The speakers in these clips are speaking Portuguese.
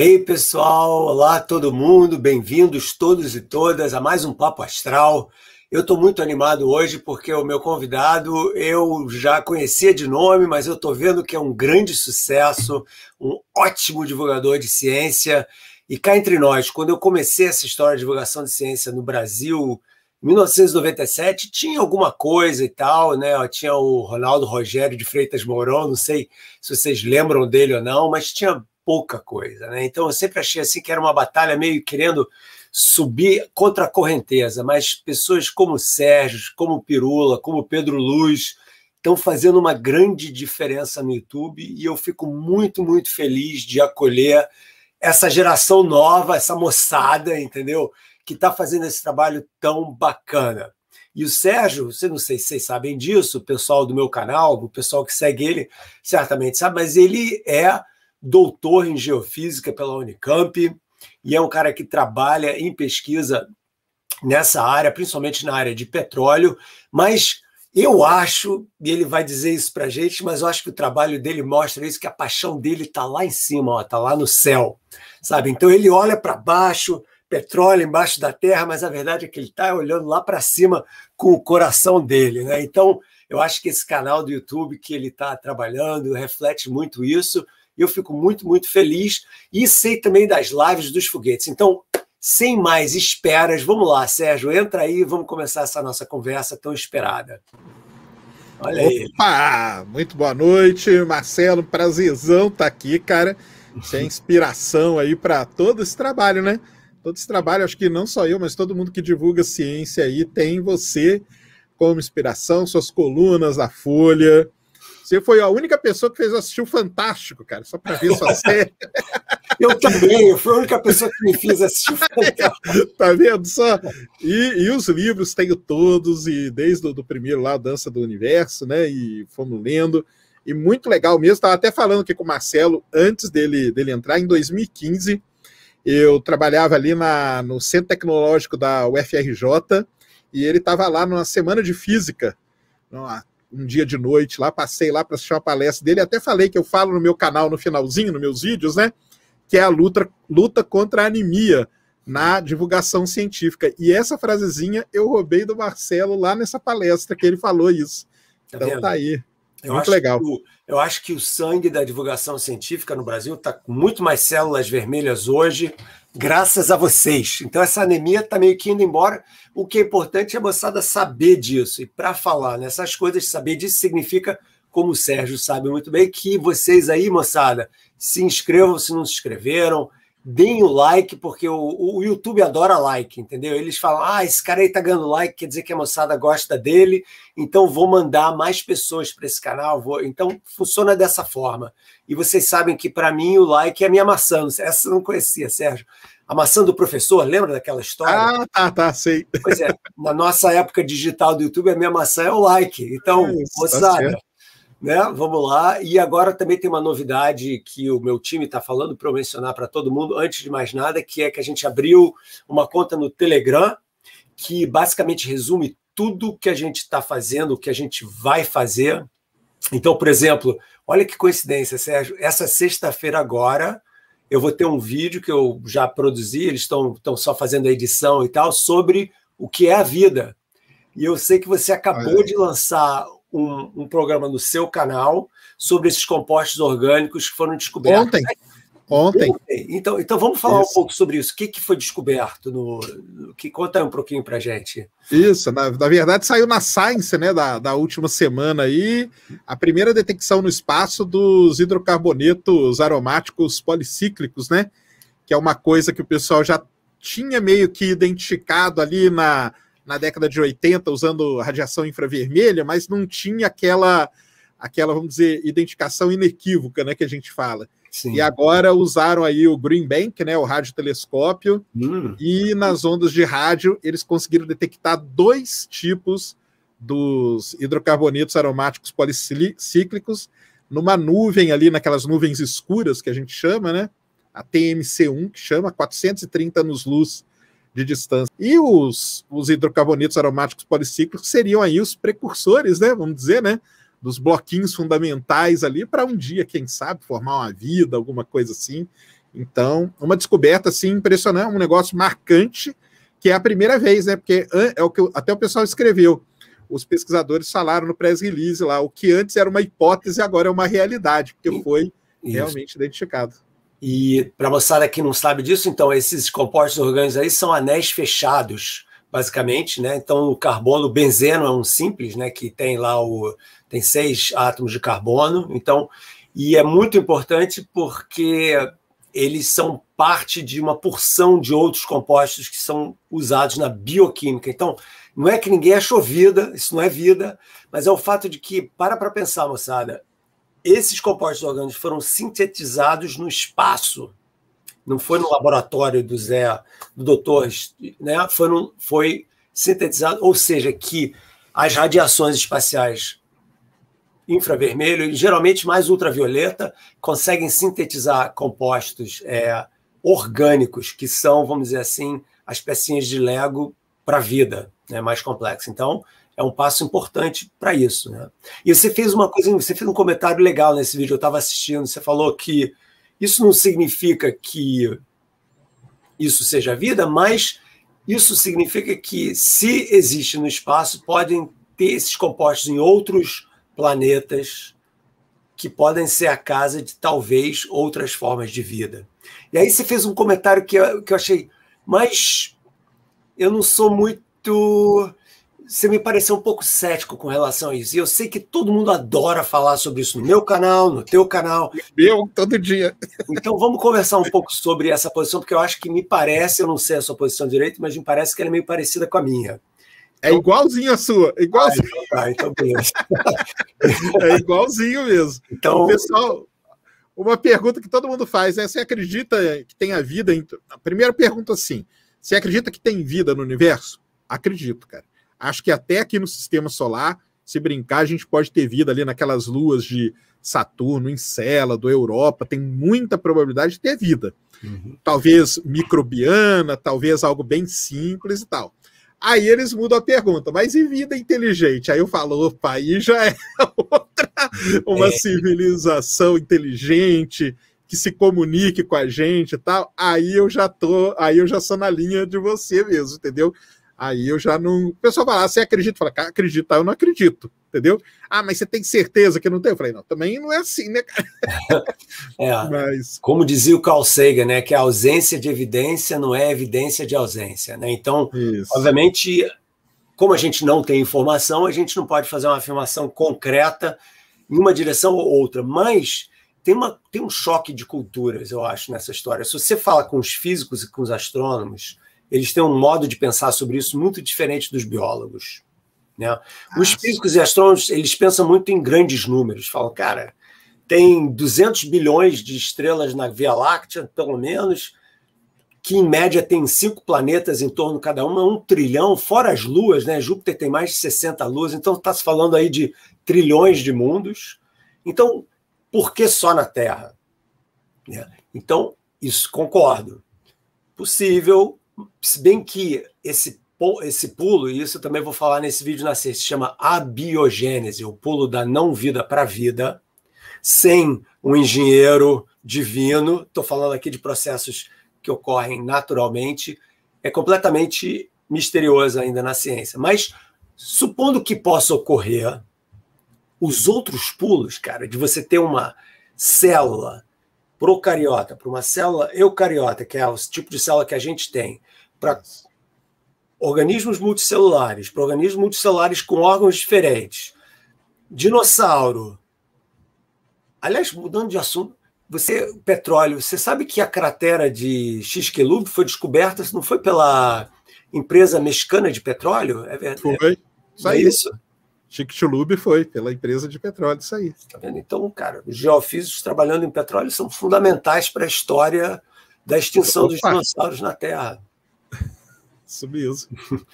Ei, pessoal! Olá, todo mundo! Bem-vindos todos e todas a mais um Papo Astral. Eu estou muito animado hoje porque o meu convidado eu já conhecia de nome, mas eu estou vendo que é um grande sucesso, um ótimo divulgador de ciência. E cá entre nós, quando eu comecei essa história de divulgação de ciência no Brasil, 1997 tinha alguma coisa e tal, né? Tinha o Ronaldo Rogério de Freitas Mourão, não sei se vocês lembram dele ou não, mas tinha pouca coisa, né? Então eu sempre achei assim que era uma batalha meio querendo subir contra a correnteza, mas pessoas como Sérgio, como Pirula, como Pedro Luz estão fazendo uma grande diferença no YouTube e eu fico muito, muito feliz de acolher essa geração nova, essa moçada, entendeu? Que está fazendo esse trabalho tão bacana. E o Sérgio, você não sei se vocês sabem disso, o pessoal do meu canal, o pessoal que segue ele, certamente sabe, mas ele é doutor em geofísica pela Unicamp e é um cara que trabalha em pesquisa nessa área, principalmente na área de petróleo, mas eu acho, e ele vai dizer isso para a gente, mas eu acho que o trabalho dele mostra isso, que a paixão dele está lá em cima, está lá no céu, sabe? Então ele olha para baixo, petróleo embaixo da terra, mas a verdade é que ele está olhando lá para cima com o coração dele, né? Então eu acho que esse canal do YouTube que ele está trabalhando reflete muito isso. Eu fico muito, muito feliz e sei também das lives dos foguetes. Então, sem mais esperas, vamos lá, Sérgio, entra aí, vamos começar essa nossa conversa tão esperada. Olha aí. Opa! Muito boa noite, Marcelo. Prazerzão tá aqui, cara. Você é inspiração aí para todo esse trabalho, né? Todo esse trabalho, acho que não só eu, mas todo mundo que divulga ciência aí tem você como inspiração, suas colunas a Folha, você foi a única pessoa que fez assistir o Fantástico, cara, só para ver sua série. eu também, eu fui a única pessoa que me fez assistir o Fantástico. tá vendo só? E, e os livros tenho todos, e desde o do primeiro lá, Dança do Universo, né? E fomos lendo. E muito legal mesmo, estava até falando aqui com o Marcelo, antes dele, dele entrar, em 2015, eu trabalhava ali na, no Centro Tecnológico da UFRJ, e ele estava lá numa semana de física, numa um dia de noite lá, passei lá para assistir uma palestra dele, até falei que eu falo no meu canal no finalzinho, nos meus vídeos, né? Que é a luta, luta contra a anemia na divulgação científica. E essa frasezinha eu roubei do Marcelo lá nessa palestra que ele falou isso. Tá então tá, tá aí. Eu muito legal. O, eu acho que o sangue da divulgação científica no Brasil está com muito mais células vermelhas hoje graças a vocês. Então essa anemia está meio que indo embora. O que é importante é a moçada saber disso. E para falar nessas né, coisas, saber disso significa, como o Sérgio sabe muito bem, que vocês aí, moçada, se inscrevam se não se inscreveram, deem o like, porque o, o, YouTube adora like, entendeu? Eles falam, ah, esse cara aí tá ganhando like, quer dizer que a moçada gosta dele, então vou mandar mais pessoas para esse canal. Vou... Então funciona dessa forma. E vocês sabem que para mim o like é a minha maçã. Essa eu não conhecia, Sérgio. A maçã do professor, lembra daquela história? Ah, tá, tá, sei. Pois é, na nossa época digital do YouTube, a minha maçã é o like. Então, é isso, tá moçada, tá né? Vamos lá. E agora também tem uma novidade que o meu time está falando para eu mencionar para todo mundo, antes de mais nada, que é que a gente abriu uma conta no Telegram que basicamente resume tudo que a gente está fazendo, o que a gente vai fazer. Então, por exemplo, olha que coincidência, Sérgio. Essa sexta-feira agora eu vou ter um vídeo que eu já produzi, eles estão só fazendo a edição e tal, sobre o que é a vida. E eu sei que você acabou de lançar um, um, programa no seu canal sobre esses compostos orgânicos que foram descobertos. Ontem. Ontem. Então, então vamos falar isso. um pouco sobre isso. O que, que foi descoberto? No, no que Conta um pouquinho para gente. Isso, na, na, verdade saiu na Science né, da, da última semana aí a primeira detecção no espaço dos hidrocarbonetos aromáticos policíclicos, né? Que é uma coisa que o pessoal já tinha meio que identificado ali na, na década de 80 usando radiação infravermelha, mas não tinha aquela, aquela vamos dizer, identificação inequívoca né, que a gente fala. Sim. E agora usaram aí o Green Bank, né, o radiotelescópio, hum. e nas ondas de rádio eles conseguiram detectar dois tipos dos hidrocarbonetos aromáticos policíclicos numa nuvem ali, naquelas nuvens escuras que a gente chama, né? A TMC1, que chama 430 anos-luz de distância. E os, os hidrocarbonetos aromáticos policíclicos seriam aí os precursores, né? Vamos dizer, né? Dos bloquinhos fundamentais ali para um dia, quem sabe, formar uma vida, alguma coisa assim. Então, uma descoberta assim impressionante, um negócio marcante, que é a primeira vez, né? Porque é o que até o pessoal escreveu. Os pesquisadores falaram no press release lá, o que antes era uma hipótese, agora é uma realidade, porque foi Isso. realmente identificado. E para moçada que não sabe disso, então esses compostos orgânicos aí são anéis fechados, basicamente, né? Então o carbono, o benzeno é um simples, né? Que tem lá o tem seis átomos de carbono. Então e é muito importante porque eles são parte de uma porção de outros compostos que são usados na bioquímica. Então não é que ninguém achou vida, isso não é vida, mas é o fato de que para para pensar, moçada, esses compostos orgânicos foram sintetizados no espaço, não foi no laboratório do Zé, do doutor, né? foi, foi sintetizado, ou seja, que as radiações espaciais infravermelho, geralmente mais ultravioleta, conseguem sintetizar compostos é, orgânicos, que são, vamos dizer assim, as pecinhas de Lego para a vida, né, mais complexa. Então, é um passo importante para isso. Né? E você fez uma coisa, você fez um comentário legal nesse vídeo, eu estava assistindo, você falou que isso não significa que isso seja vida, mas isso significa que se existe no espaço, podem ter esses compostos em outros planetas que podem ser a casa de talvez outras formas de vida. E aí você fez um comentário que eu, que eu achei, mas eu não sou muito você me pareceu um pouco cético com relação a isso. E eu sei que todo mundo adora falar sobre isso no meu canal, no teu canal. Meu, todo dia. Então vamos conversar um pouco sobre essa posição, porque eu acho que me parece, eu não sei a sua posição direito, mas me parece que ela é meio parecida com a minha. É igualzinho a sua, igualzinho. Ah, então, tá, então é igualzinho mesmo. Então, pessoal, uma pergunta que todo mundo faz é: você acredita que tem a vida? Em... A primeira pergunta assim: você acredita que tem vida no universo? Acredito, cara. Acho que até aqui no sistema solar, se brincar, a gente pode ter vida ali naquelas luas de Saturno, Encélado, Europa, tem muita probabilidade de ter vida. Uhum. Talvez microbiana, talvez algo bem simples e tal. Aí eles mudam a pergunta, mas e vida inteligente? Aí eu falo, opa, aí já é outra, uma é. civilização inteligente que se comunique com a gente e tal. Aí eu já tô, aí eu já sou na linha de você mesmo, entendeu? Aí eu já não. O pessoal fala, ah, você acredita? Fala, cara, acreditar, eu não acredito, entendeu? Ah, mas você tem certeza que não tem? Eu falei, não, também não é assim, né, cara? é, mas... Como dizia o Carl Sagan, né? Que a ausência de evidência não é evidência de ausência, né? Então, Isso. obviamente, como a gente não tem informação, a gente não pode fazer uma afirmação concreta em uma direção ou outra, mas. Tem, uma, tem um choque de culturas, eu acho, nessa história. Se você fala com os físicos e com os astrônomos, eles têm um modo de pensar sobre isso muito diferente dos biólogos. Né? Os ah, físicos e astrônomos eles pensam muito em grandes números. Falam, cara, tem 200 bilhões de estrelas na Via Láctea, pelo menos, que em média tem cinco planetas em torno cada uma, um trilhão, fora as luas, né? Júpiter tem mais de 60 luas, então está se falando aí de trilhões de mundos. Então, por que só na Terra? Né? Então, isso concordo. Possível, se bem que esse, esse pulo, e isso também vou falar nesse vídeo na sexta, se chama abiogênese, o pulo da não vida para a vida, sem um engenheiro divino, estou falando aqui de processos que ocorrem naturalmente, é completamente misterioso ainda na ciência. Mas supondo que possa ocorrer, os outros pulos, cara, de você ter uma célula procariota para uma célula eucariota, que é o tipo de célula que a gente tem, para organismos multicelulares, para organismos multicelulares com órgãos diferentes, dinossauro. Aliás, mudando de assunto, você, petróleo, você sabe que a cratera de Xquelub foi descoberta, não foi pela empresa mexicana de petróleo? É verdade. Foi. Só é, é isso. Chicxulub foi pela empresa de petróleo isso aí. Tá vendo? Então, cara, os geofísicos trabalhando em petróleo são fundamentais para a história da extinção Opa. dos dinossauros na Terra. Isso mesmo.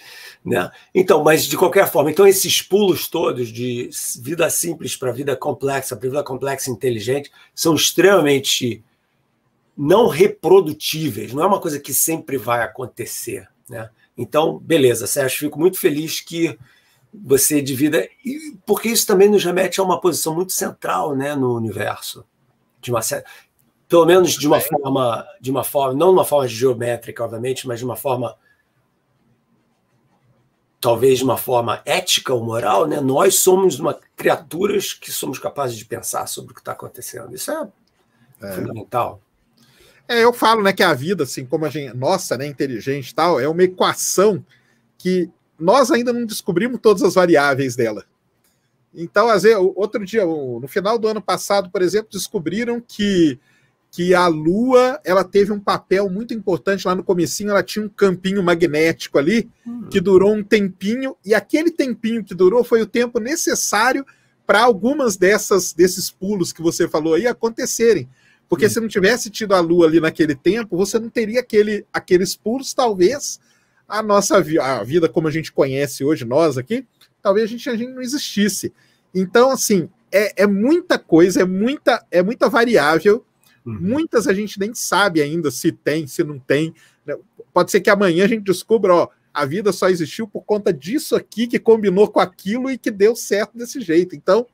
né? Então, mas de qualquer forma, então esses pulos todos de vida simples para vida complexa, para vida complexa inteligente, são extremamente não reprodutíveis, não é uma coisa que sempre vai acontecer. Né? Então, beleza, Sérgio, fico muito feliz que você vida e porque isso também nos remete a uma posição muito central né, no universo, de uma pelo menos de uma forma, de uma forma, não de uma forma geométrica, obviamente, mas de uma forma talvez de uma forma ética ou moral, né? Nós somos uma criaturas que somos capazes de pensar sobre o que está acontecendo. Isso é, é, fundamental. É, eu falo, né, que a vida, assim como a gente, nossa, né, inteligente, tal, é uma equação que nós ainda não descobrimos todas as variáveis dela. Então, às vezes, outro dia, no final do ano passado, por exemplo, descobriram que, que a Lua ela teve um papel muito importante lá no comecinho, ela tinha um campinho magnético ali uhum. que durou um tempinho, e aquele tempinho que durou foi o tempo necessário para algumas dessas desses pulos que você falou aí acontecerem. Porque uhum. se não tivesse tido a Lua ali naquele tempo, você não teria aquele, aqueles pulos, talvez a nossa vi a vida como a gente conhece hoje, nós aqui, talvez a gente, a gente não existisse. Então, assim, é, é muita coisa, é muita, é muita variável. Uhum. Muitas a gente nem sabe ainda se tem, se não tem. Né? Pode ser que amanhã a gente descubra, ó, a vida só existiu por conta disso aqui, que combinou com aquilo e que deu certo desse jeito. Então,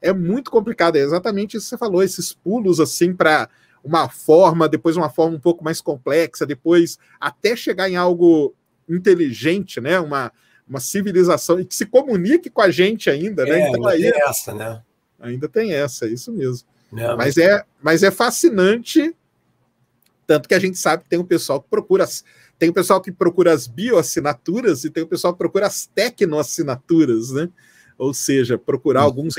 é muito complicado. É exatamente isso que você falou, esses pulos assim para uma forma, depois uma forma um pouco mais complexa, depois até chegar em algo inteligente, né? Uma, uma civilização e que se comunique com a gente ainda, né? É, então, ainda aí, tem essa, né? Ainda tem essa, é isso mesmo. Não, mas, é, mas é fascinante, tanto que a gente sabe que tem o um pessoal que procura, tem o pessoal que procura as bioassinaturas e tem o pessoal que procura as tecnoassinaturas, né? Ou seja, procurar hum. alguns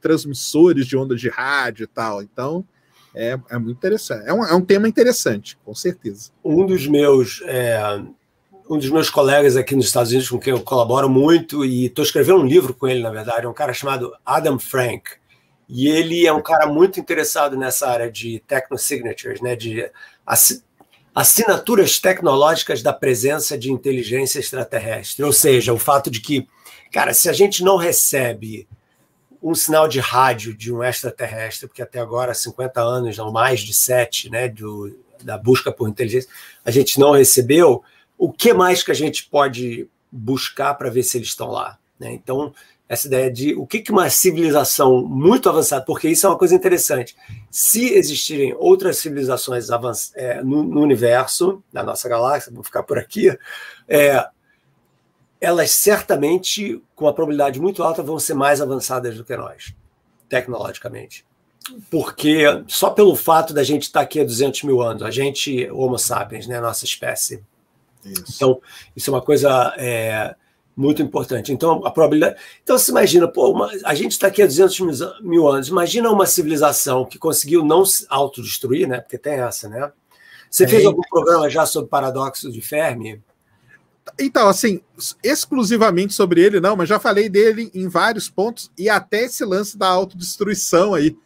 transmissores de onda de rádio e tal. Então, é, é muito interessante. É um, é um tema interessante, com certeza. Um dos meus é, um dos meus colegas aqui nos Estados Unidos, com quem eu colaboro muito, e estou escrevendo um livro com ele, na verdade, é um cara chamado Adam Frank. E ele é um cara muito interessado nessa área de signatures né, de assinaturas tecnológicas da presença de inteligência extraterrestre. Ou seja, o fato de que, cara, se a gente não recebe um sinal de rádio de um extraterrestre, porque até agora, 50 anos, não mais de sete, né, do, da busca por inteligência, a gente não recebeu o que mais que a gente pode buscar para ver se eles estão lá? Né? Então, essa ideia de o que, que uma civilização muito avançada, porque isso é uma coisa interessante, se existirem outras civilizações é, no, no, universo, na nossa galáxia, vou ficar por aqui, é, elas certamente, com a probabilidade muito alta, vão ser mais avançadas do que nós, tecnologicamente. Porque só pelo fato da gente estar tá aqui há 200 mil anos, a gente, Homo sapiens, né, nossa espécie, isso. Então, isso é uma coisa é, muito importante. Então, a probabilidade. Então, se imagina, pô, uma, a gente está aqui há 200 mil, anos. Imagina uma civilização que conseguiu não se autodestruir, né? Porque tem essa, né? Você fez é, algum programa já sobre paradoxo de Fermi? Então, assim, exclusivamente sobre ele, não, mas já falei dele em vários pontos e até esse lance da autodestruição aí.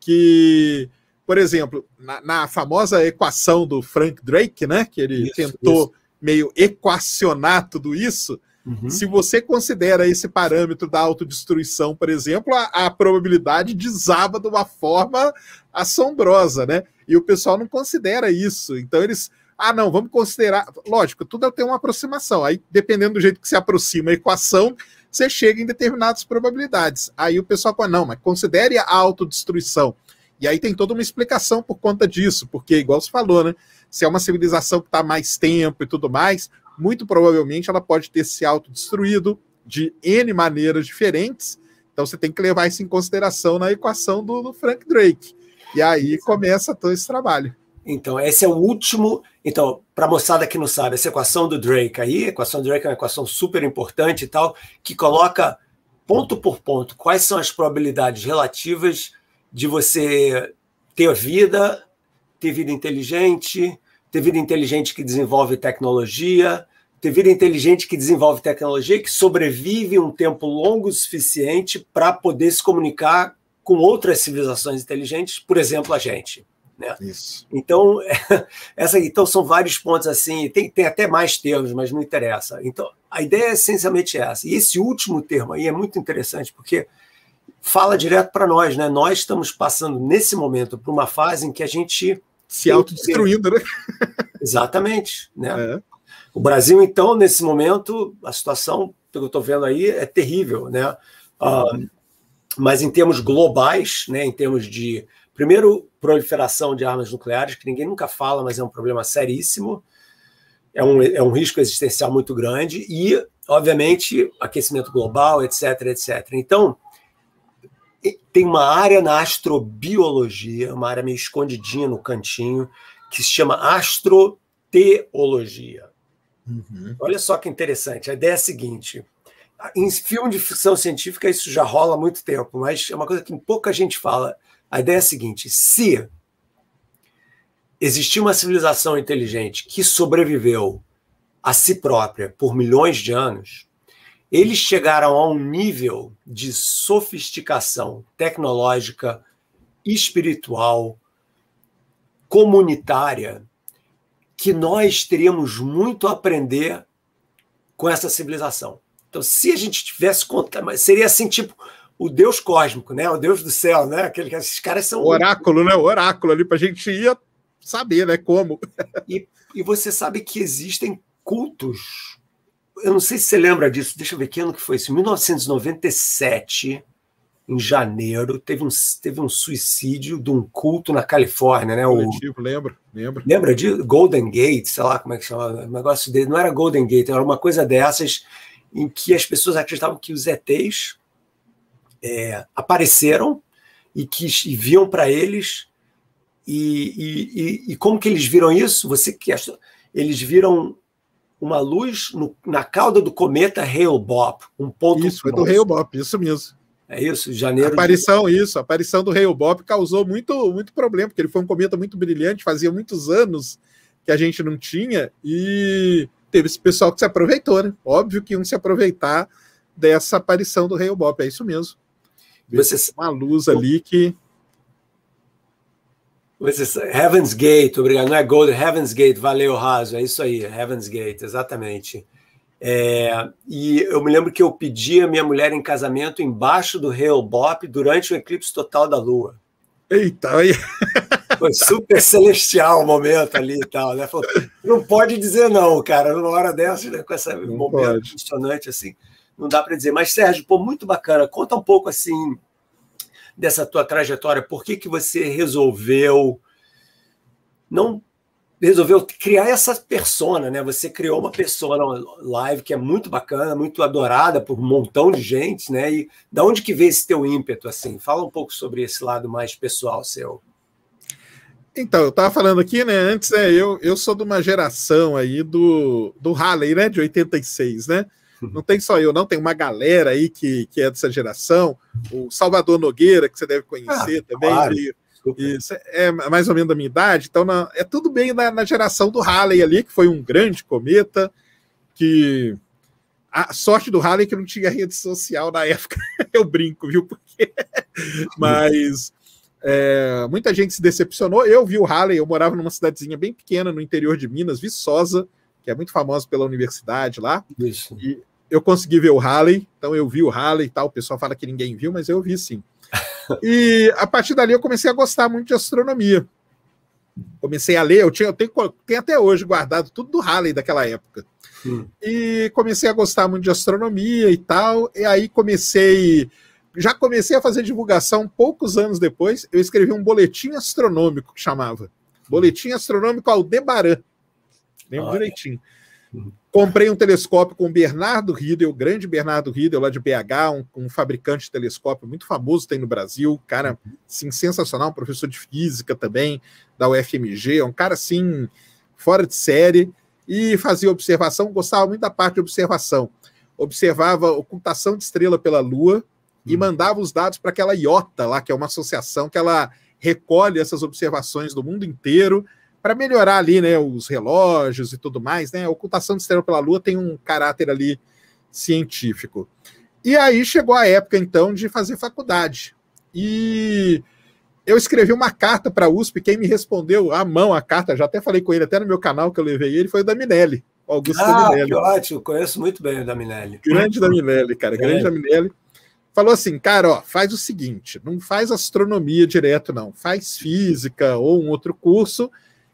Que, por exemplo, na, na famosa equação do Frank Drake, né? Que ele isso, tentou isso meio equacionar tudo isso, uhum. se você considera esse parâmetro da autodestruição, por exemplo, a, a probabilidade desaba de uma forma assombrosa, né? E o pessoal não considera isso. Então eles ah, não, vamos considerar. Lógico, tudo tem uma aproximação. Aí, dependendo do jeito que se aproxima a equação, você chega em determinadas probabilidades. Aí o pessoal fala, não, mas considere a autodestruição. E aí tem toda uma explicação por conta disso, porque, igual você falou, né? Se é uma civilização que está mais tempo e tudo mais, muito provavelmente ela pode ter se autodestruído de N maneiras diferentes. Então você tem que levar isso em consideração na equação do, do Frank Drake. E aí começa todo esse trabalho. Então, esse é o último. Então, para a moçada que não sabe, essa equação do Drake aí, a equação do Drake é uma equação super importante e tal, que coloca ponto por ponto quais são as probabilidades relativas de você ter vida, ter vida inteligente, ter vida inteligente que desenvolve tecnologia, ter vida inteligente que desenvolve tecnologia que sobrevive um tempo longo o suficiente para poder se comunicar com outras civilizações inteligentes, por exemplo, a gente. Né? Isso. Então, essa, então, são vários pontos assim, tem, tem até mais termos, mas não interessa. Então, a ideia é essencialmente essa. E esse último termo aí é muito interessante, porque fala direto para nós, né? Nós estamos passando nesse momento por uma fase em que a gente se autodestruindo, né? Exatamente, né? É. O Brasil, então, nesse momento, a situação, pelo que eu estou vendo aí, é terrível, né? Uh, mas em termos globais, né? Em termos de primeiro proliferação de armas nucleares, que ninguém nunca fala, mas é um problema seríssimo. É um, é um risco existencial muito grande e, obviamente, aquecimento global, etc, etc. Então, tem uma área na astrobiologia, uma área meio escondidinha no cantinho, que se chama astroteologia. Uhum. Olha só que interessante. A ideia é a seguinte: em filme de ficção científica, isso já rola há muito tempo, mas é uma coisa que pouca gente fala. A ideia é a seguinte: se existir uma civilização inteligente que sobreviveu a si própria por milhões de anos, eles chegaram a um nível de sofisticação tecnológica, espiritual, comunitária, que nós teríamos muito a aprender com essa civilização. Então, se a gente tivesse contato, seria assim, tipo, o Deus cósmico, né? O Deus do céu, né? Aquele, esses caras são. O oráculo, né? O oráculo ali para a gente ir saber, né? Como. e, e você sabe que existem cultos eu não sei se você lembra disso, deixa eu ver que ano que foi isso. Em 1997, em janeiro, teve um, teve um suicídio de um culto na Califórnia, né? O, Coletivo, lembro, lembro. Lembra de Golden Gate, sei lá como é que chama, o negócio dele, não era Golden Gate, era uma coisa dessas em que as pessoas acreditavam que os ETs é, apareceram e que e viam para eles e, e, e, como que eles viram isso? Você que eles viram uma luz no, na cauda do cometa Hale-Bopp, um ponto. Isso, foi é do Hale-Bopp, isso mesmo. É isso, janeiro. A aparição, de... isso, a aparição do Hale-Bopp causou muito, muito problema, porque ele foi um cometa muito brilhante, fazia muitos anos que a gente não tinha, e teve esse pessoal que se aproveitou, né? Óbvio que iam se aproveitar dessa aparição do Hale-Bopp, é isso mesmo. Você... Uma luz ali que Heaven's Gate, obrigado. Não é Gold, Heaven's Gate, valeu, Raso. É isso aí, Heaven's Gate, exatamente. É, e eu me lembro que eu pedi a minha mulher em casamento embaixo do hale durante o eclipse total da Lua. Eita, aí. Foi super celestial o momento ali e tal, né? Falou, não pode dizer não, cara, numa hora dessa, né, com esse momento pode. impressionante assim, não dá para dizer. Mas, Sérgio, pô, muito bacana. Conta um pouco assim dessa tua trajetória? Por que, que você resolveu não resolveu criar essa persona, né? Você criou uma persona live que é muito bacana, muito adorada por um montão de gente, né? E da onde que veio esse teu ímpeto assim? Fala um pouco sobre esse lado mais pessoal seu. Então, eu estava falando aqui, né? Antes, né, eu, eu sou de uma geração aí do, do Halley, né? De 86, né? Não tem só eu, não, tem uma galera aí que, que é dessa geração. O Salvador Nogueira, que você deve conhecer ah, também. Claro. E, isso é mais ou menos da minha idade, então na, é tudo bem na, na, geração do Halley ali, que foi um grande cometa, que a sorte do Halley é que não tinha rede social na época, eu brinco, viu? Porque... Mas é, muita gente se decepcionou. Eu vi o Halley, eu morava numa cidadezinha bem pequena no interior de Minas, Viçosa, que é muito famoso pela universidade lá. Isso. E eu consegui ver o Halley, então eu vi o Halley e tal. O pessoal fala que ninguém viu, mas eu vi sim. e a partir dali eu comecei a gostar muito de astronomia. Comecei a ler, eu, tinha, eu tenho, tenho até hoje guardado tudo do Halley daquela época. Hum. E comecei a gostar muito de astronomia e tal. E aí comecei já comecei a fazer divulgação poucos anos depois. Eu escrevi um boletim astronômico que chamava Boletim Astronômico Aldebaran. Lembro Olha. direitinho. Comprei um telescópio com o Bernardo Riedel, o grande Bernardo Riedel, lá de BH, um, um, fabricante de telescópio muito famoso, tem no Brasil, cara sim sensacional, professor de física também, da UFMG, é um cara assim, fora de série, e fazia observação, gostava muito da parte de observação. Observava ocultação de estrela pela Lua e hum. mandava os dados para aquela IOTA lá, que é uma associação que ela recolhe essas observações do mundo inteiro para melhorar ali, né, os relógios e tudo mais, né? A ocultação de estrela pela Lua tem um caráter ali científico. E aí chegou a época então de fazer faculdade. E eu escrevi uma carta para a USP, quem me respondeu à mão a carta, já até falei com ele até no meu canal que eu levei ele, foi o da Minelli, Augusto ah, Minelli. ótimo, conheço muito bem o da Minelli. Grande da Minelli, cara, é. grande da Minelli. Falou assim, cara, ó, faz o seguinte, não faz astronomia direto não, faz física ou um outro curso,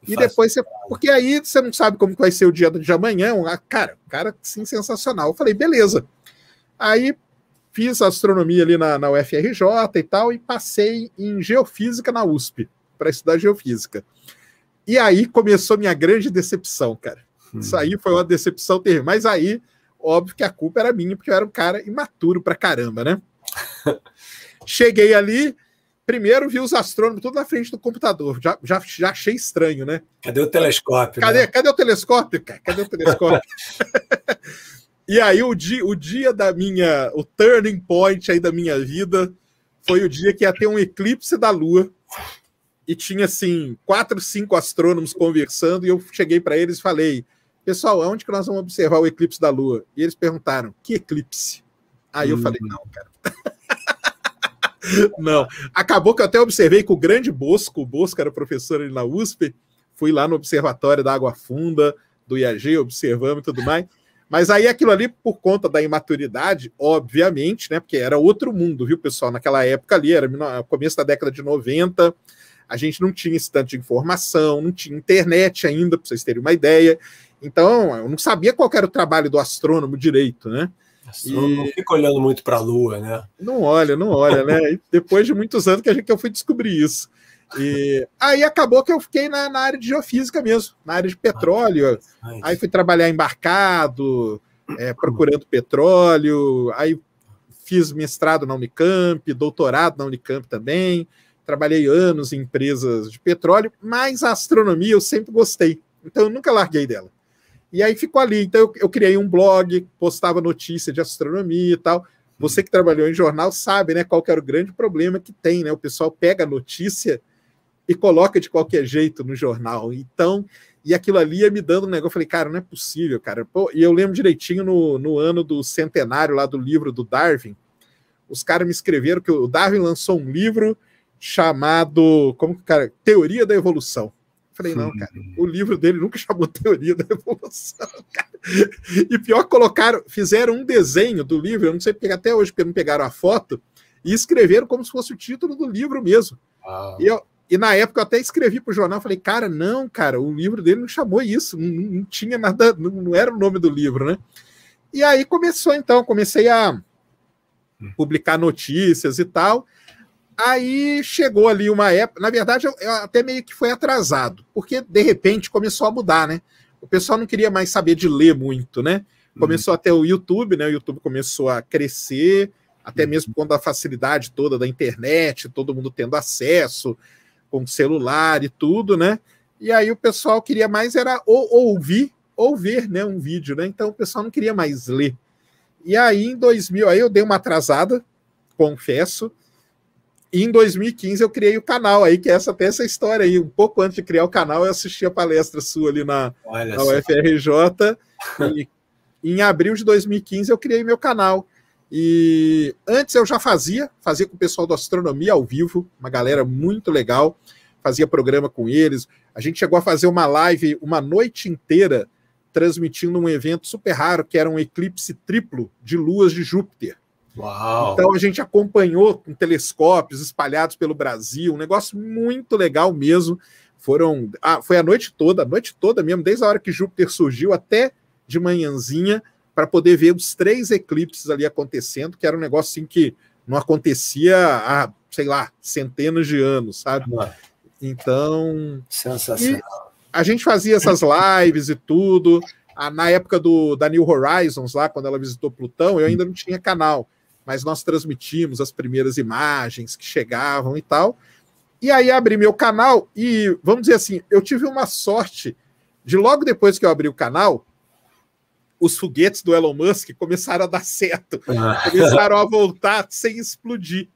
e depois você. Porque aí você não sabe como vai ser o dia de amanhã. Ah, cara, cara, sim, sensacional. Eu falei, beleza. Aí fiz astronomia ali na, na UFRJ e tal, e passei em geofísica na USP, para estudar geofísica. E aí começou minha grande decepção, cara. Hum. Isso aí foi uma decepção terrível. Mas aí, óbvio que a culpa era minha, porque eu era um cara imaturo pra caramba, né? Cheguei ali, Primeiro vi os astrônomos tudo na frente do computador. Já, já, já achei estranho, né? Cadê o telescópio? Cadê, né? cadê o telescópio? Cara? Cadê o telescópio? e aí o dia, o dia da minha. O turning point aí da minha vida foi o dia que ia ter um eclipse da Lua. E tinha assim, quatro, cinco astrônomos conversando, e eu cheguei para eles e falei: Pessoal, aonde que nós vamos observar o eclipse da Lua? E eles perguntaram: que eclipse? Aí eu hum. falei, não, cara. Não. Acabou que eu até observei com o grande Bosco, o Bosco era professor ali na USP, fui lá no Observatório da Água Funda, do IAG, observamos e tudo mais. Mas aí aquilo ali, por conta da imaturidade, obviamente, né? Porque era outro mundo, viu, pessoal? Naquela época ali, era começo da década de 90, a gente não tinha esse tanto de informação, não tinha internet ainda, para vocês terem uma ideia. Então, eu não sabia qual era o trabalho do astrônomo direito, né? E... Não, fica olhando muito para a lua, né? Não olha, não olha, né? E depois de muitos anos que, a gente, que eu fui descobrir isso. E aí acabou que eu fiquei na, na área de geofísica mesmo, na área de petróleo. aí fui trabalhar embarcado, é, procurando petróleo. Aí fiz mestrado na Unicamp, doutorado na Unicamp também. Trabalhei anos em empresas de petróleo, mas a astronomia eu sempre gostei. Então eu nunca larguei dela. E aí ficou ali. Então eu, eu criei um blog, postava notícia de astronomia e tal. Você uhum. que trabalhou em jornal sabe, né, qual que era o grande problema que tem, né? O pessoal pega a notícia e coloca de qualquer jeito no jornal. Então, e aquilo ali ia me dando um negócio. Eu falei, cara, não é possível, cara. Pô, e eu lembro direitinho no, no ano do centenário lá do livro do Darwin, os caras me escreveram que o Darwin lançou um livro chamado, como que, cara, Teoria da Evolução. Falei, não, cara, o livro dele nunca chamou Teoria da Evolução, cara. E pior, colocaram, fizeram um desenho do livro, eu não sei porque até hoje porque não pegaram a foto, e escreveram como se fosse o título do livro mesmo. Ah. E, eu, e na época eu até escrevi para o jornal, falei, cara, não, cara, o livro dele não chamou isso, não, não tinha nada, não, não era o nome do livro, né? E aí começou então, comecei a hum. publicar notícias e tal. Aí chegou ali uma época, na verdade, eu, até meio que foi atrasado, porque de repente começou a mudar, né? O pessoal não queria mais saber de ler muito, né? Uhum. Começou uhum. até o YouTube, né? O YouTube começou a crescer, até uhum. mesmo quando a facilidade toda da internet, todo mundo tendo acesso com celular e tudo, né? E aí o pessoal queria mais era ou, ouvir ou ver, né, um vídeo, né? Então o pessoal não queria mais ler. E aí em 2000, aí eu dei uma atrasada, confesso, e em 2015 eu criei o canal aí, que é essa, até essa história aí. Um pouco antes de criar o canal, eu assisti a palestra sua ali na, na UFRJ. e em abril de 2015 eu criei meu canal. E antes eu já fazia, fazia com o pessoal do Astronomia ao vivo, uma galera muito legal, fazia programa com eles. A gente chegou a fazer uma live uma noite inteira transmitindo um evento super raro que era um eclipse triplo de luas de Júpiter. Uau. Então a gente acompanhou com telescópios espalhados pelo Brasil, um negócio muito legal mesmo. Foram, ah, foi a noite toda, a noite toda mesmo, desde a hora que Júpiter surgiu até de manhãzinha, para poder ver os três eclipses ali acontecendo, que era um negócio assim que não acontecia há, sei lá, centenas de anos, sabe? Ah. Então. Sensacional. A gente fazia essas lives e tudo. Ah, na época do, da New Horizons, lá, quando ela visitou Plutão, eu ainda não tinha canal mas nós transmitimos as primeiras imagens que chegavam e tal. E aí abri meu canal e, vamos dizer assim, eu tive uma sorte de logo depois que eu abri o canal, os foguetes do Elon Musk começaram a dar certo, ah. começaram a voltar sem explodir.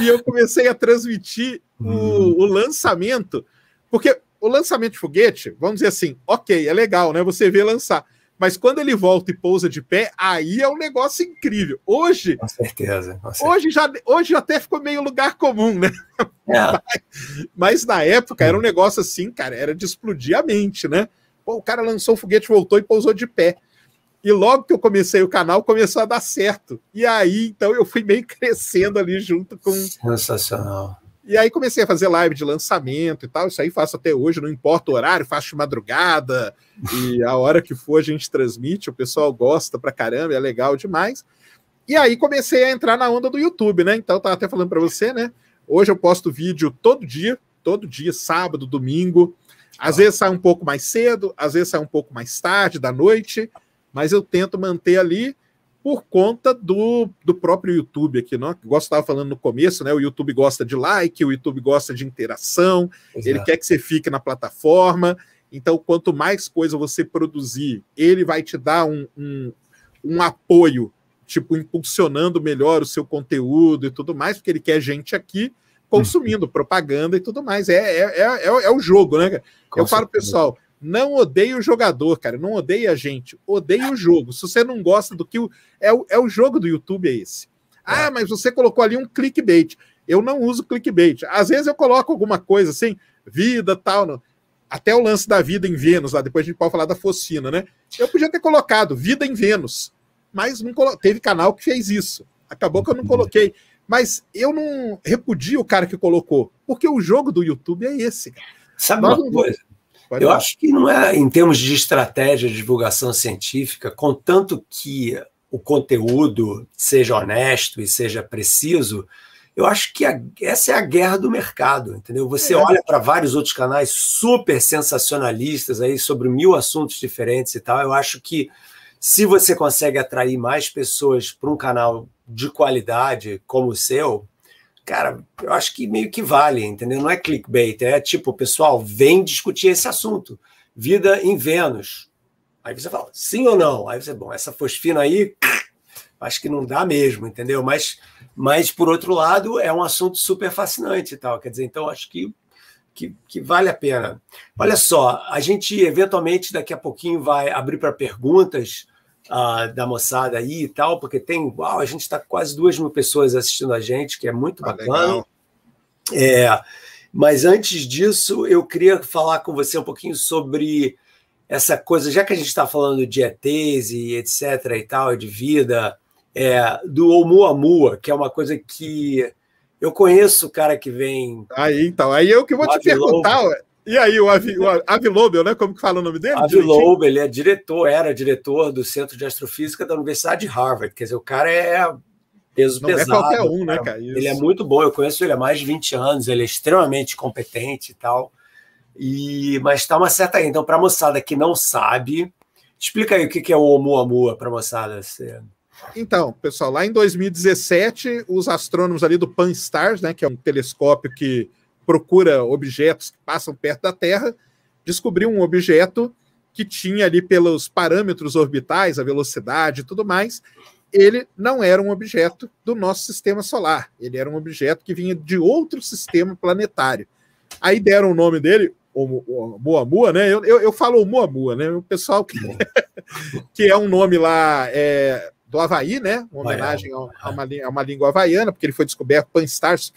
E eu comecei a transmitir o, hum. o lançamento, porque o lançamento de foguete, vamos dizer assim, ok, é legal, né? Você vê lançar. Mas quando ele volta e pousa de pé, aí é um negócio incrível. Hoje. Com certeza. Com certeza. Hoje, já, hoje até ficou meio lugar comum, né? É. Mas na época era um negócio assim, cara, era de explodir a mente, né? Pô, o cara lançou o foguete, voltou e pousou de pé. E logo que eu comecei o canal, começou a dar certo. E aí, então, eu fui meio crescendo ali junto com. Sensacional. E aí comecei a fazer live de lançamento e tal. Isso aí faço até hoje, não importa o horário, faço de madrugada. E a hora que for a gente transmite, o pessoal gosta pra caramba, é legal demais. E aí comecei a entrar na onda do YouTube, né? Então tava até falando para você, né? Hoje eu posto vídeo todo dia, todo dia, sábado, domingo. Às tá. vezes sai um pouco mais cedo, às vezes sai um pouco mais tarde da noite, mas eu tento manter ali por conta do, do próprio YouTube aqui, não? Igual você estava falando no começo, né? O YouTube gosta de like, o YouTube gosta de interação, Exato. ele quer que você fique na plataforma. Então, quanto mais coisa você produzir, ele vai te dar um, um, um apoio, tipo, impulsionando melhor o seu conteúdo e tudo mais, porque ele quer gente aqui consumindo uhum. propaganda e tudo mais. É, é, é, é, o jogo, né? Com Eu certeza. falo, pessoal, não odeia o jogador, cara. Não odeia a gente. Odeia o jogo. Se você não gosta do que. O... É, o, é o jogo do YouTube, é esse. É. Ah, mas você colocou ali um clickbait. Eu não uso clickbait. Às vezes eu coloco alguma coisa assim, vida, tal. Não. Até o lance da vida em Vênus, lá depois a gente pode falar da Focina, né? Eu podia ter colocado vida em Vênus, mas não colo... teve canal que fez isso. Acabou que eu não uhum. coloquei. Mas eu não repudio o cara que colocou, porque o jogo do YouTube é esse. Cara. Sabe Nós uma coisa? Pode eu acho que não é, em termos de estratégia de divulgação científica, contanto que o conteúdo seja honesto e seja preciso, eu acho que a, essa é a guerra do mercado, entendeu? Você é. olha para vários outros canais super sensacionalistas aí sobre mil assuntos diferentes e tal. Eu acho que se você consegue atrair mais pessoas para um canal de qualidade como o seu, cara, eu acho que meio que vale, entendeu? Não é clickbait, é tipo, pessoal, vem discutir esse assunto. Vida em Vênus. Aí você fala, sim ou não? Aí você, bom, essa fosfina aí, acho que não dá mesmo, entendeu? Mas, mas por outro lado, é um assunto super fascinante e tal. Quer dizer, então acho que, que, que vale a pena. Olha só, a gente eventualmente daqui a pouquinho vai abrir para perguntas uh, da moçada aí e tal, porque tem, uau, a gente está quase duas mil pessoas assistindo a gente, que é muito ah, bacana. É, mas antes disso, eu queria falar com você um pouquinho sobre essa coisa, já que a gente está falando de ETs e etc e tal, de vida, é, do Oumuamua, que é uma coisa que eu conheço o cara que vem. Aí então, aí eu que vou te perguntar. Lowe. E aí, o Avi, o Avi Lobe, né? Como que fala o nome dele? Avi Lobe, ele é diretor, era diretor do Centro de Astrofísica da Universidade de Harvard. Quer dizer, o cara é peso Não é pesado. é qualquer um, né, cara? Isso. Ele é muito bom, eu conheço ele há mais de 20 anos, ele é extremamente competente e tal. E, mas está uma certa Então, para a moçada que não sabe, explica aí o que é o Oumuamua para a moçada. É. Então, pessoal, lá em 2017, os astrônomos ali do Pan-STARRS, né, que é um telescópio que procura objetos que passam perto da Terra, descobriu um objeto que tinha ali pelos parâmetros orbitais, a velocidade e tudo mais, ele não era um objeto do nosso sistema solar, ele era um objeto que vinha de outro sistema planetário. Aí deram o nome dele, o Muamua, né? Eu, eu, eu falo Muamua, né? O pessoal que, que é um nome lá é, do Havaí, né? Uma homenagem a, é. a, uma, a uma língua havaiana, porque ele foi descoberto pan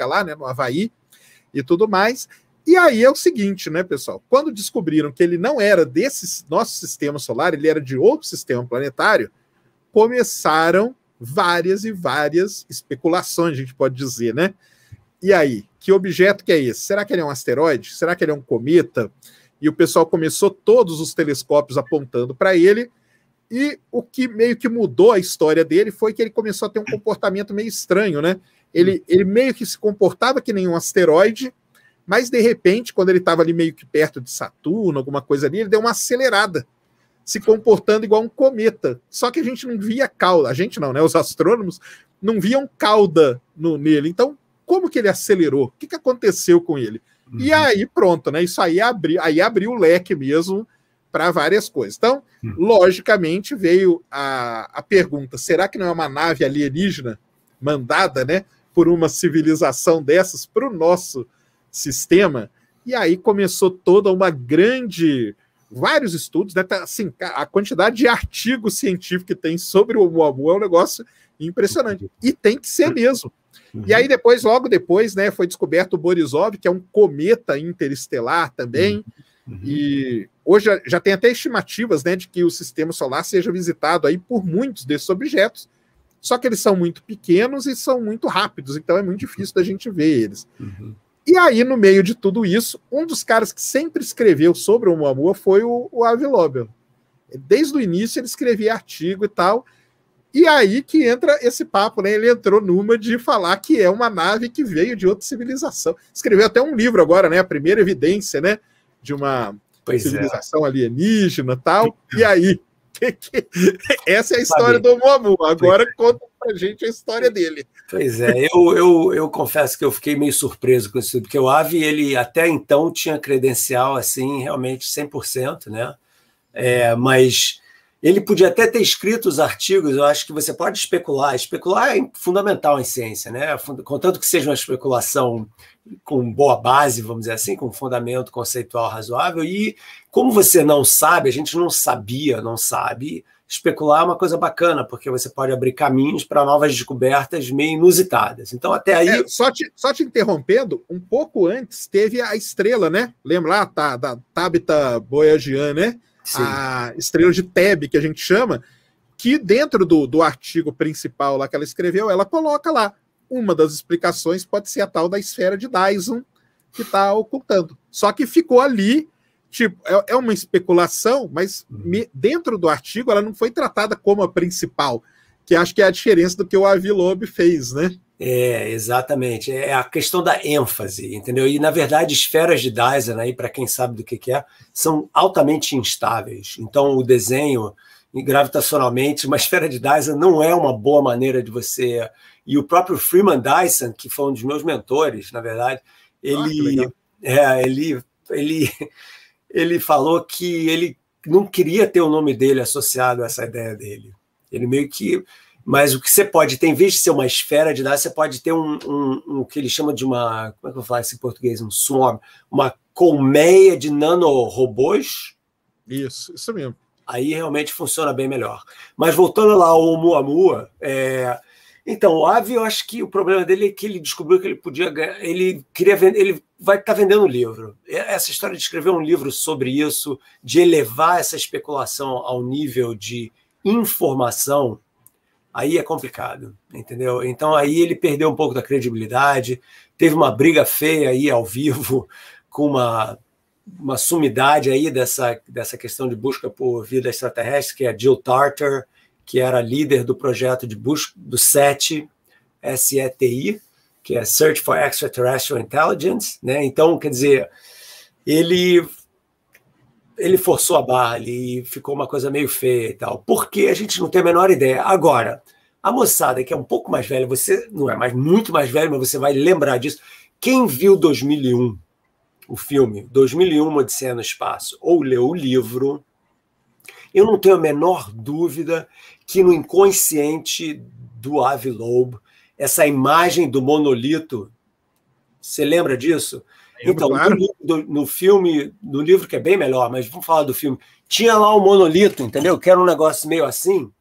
lá, né? No Havaí, e tudo mais. E aí é o seguinte, né, pessoal? Quando descobriram que ele não era desse nosso sistema solar, ele era de outro sistema planetário, começaram várias e várias especulações, a gente pode dizer, né? E aí, que objeto que é esse? Será que ele é um asteroide? Será que ele é um cometa? E o pessoal começou todos os telescópios apontando para ele. E o que meio que mudou a história dele foi que ele começou a ter um comportamento meio estranho, né? Ele, ele meio que se comportava que nem um asteroide, mas de repente, quando ele estava ali meio que perto de Saturno, alguma coisa ali, ele deu uma acelerada, se comportando igual um cometa. Só que a gente não via cauda, a gente não, né? Os astrônomos não viam cauda no, nele. Então, como que ele acelerou? O que, que aconteceu com ele? Uhum. E aí, pronto, né? Isso aí abriu, aí abriu o leque mesmo para várias coisas. Então, uhum. logicamente, veio a, a pergunta: será que não é uma nave alienígena mandada, né? por uma civilização dessas para o nosso sistema. E aí começou toda uma grande. Vários estudos, né? Tá, assim, a quantidade de artigos científicos que tem sobre o Oumuamua é um negócio impressionante. E tem que ser mesmo. Uhum. E aí depois, logo depois, né, foi descoberto o Borisov, que é um cometa interestelar também. Uhum. E hoje já tem até estimativas, né, de que o sistema solar seja visitado aí por muitos desses objetos. Só que eles são muito pequenos e são muito rápidos, então é muito difícil da gente ver eles. Uhum. E aí, no meio de tudo isso, um dos caras que sempre escreveu sobre o Muamua foi o, o Lobel. Desde o início ele escrevia artigo e tal. E aí que entra esse papo, né? Ele entrou numa de falar que é uma nave que veio de outra civilização. Escreveu até um livro agora, né? A primeira evidência, né? De uma pois é. civilização é. alienígena tal. E aí? que... Essa é a história do Momu. Agora pois conta pra gente a história dele. Pois é, eu, eu, eu confesso que eu fiquei meio surpreso com isso, porque o Ave, ele até então tinha credencial, assim, realmente 100%, né? É, mas ele podia até ter escrito os artigos, eu acho que você pode especular. Especular é fundamental em ciência, né? Contanto que seja uma especulação com boa base, vamos dizer assim, com fundamento conceitual razoável. E como você não sabe, a gente não sabia, não sabe, especular é uma coisa bacana, porque você pode abrir caminhos para novas descobertas meio inusitadas. Então, até aí. É, só, te, só te interrompendo, um pouco antes teve a estrela, né? Lembra lá, tá, da Tabita Boyajian, né? Sim. a estrela de Teb, que a gente chama, que dentro do, do artigo principal lá que ela escreveu, ela coloca lá. Uma das explicações pode ser a tal da esfera de Dyson que está ocultando. Só que ficou ali, tipo, é, é uma especulação, mas uhum. me, dentro do artigo ela não foi tratada como a principal, que acho que é a diferença do que o Avi Loeb fez, né? É, exatamente. É a questão da ênfase, entendeu? E, na verdade, esferas de Dyson, aí, para quem sabe do que, que é, são altamente instáveis. Então, o desenho gravitacionalmente, uma esfera de Dyson não é uma boa maneira de você. E o próprio Freeman Dyson, que foi um dos meus mentores, na verdade, ah, ele, ah, é, ele, ele, ele falou que ele não queria ter o nome dele associado a essa ideia dele. Ele meio que mas o que você pode ter, em vez de ser uma esfera de dados, você pode ter um, um, um, que ele chama de uma. Como é que eu vou falar isso em português? Um swarm. Uma colmeia de nanorobôs. Isso, isso mesmo. Aí realmente funciona bem melhor. Mas voltando lá ao Muamua, é... então o Ave, eu acho que o problema dele é que ele descobriu que ele podia, ele queria vender, ele vai estar tá vendendo um livro. Essa história de escrever um livro sobre isso, de elevar essa especulação ao nível de informação, aí é complicado, entendeu? Então aí ele perdeu um pouco da credibilidade, teve uma briga feia aí ao vivo com uma, uma sumidade aí dessa, dessa questão de busca por vida extraterrestre, que é Jill Tarter, que era líder do projeto de busca do SETI, SETI, que é Search for Extraterrestrial Intelligence, né? Então, quer dizer, ele ele forçou a barra ali e ficou uma coisa meio feia e tal. Porque a gente não tem a menor ideia. Agora, a moçada que é um pouco mais velha, você não é mais muito mais velha, mas você vai lembrar disso. Quem viu 2001, o filme 2001 Odisseia no Espaço, ou leu o livro, eu não tenho a menor dúvida que no inconsciente do Avi Loeb, essa imagem do monolito, você lembra disso? Então, claro. no, no, filme, no livro que é bem melhor, mas vamos falar do filme, tinha lá um monolito, entendeu? Que era um negócio meio assim,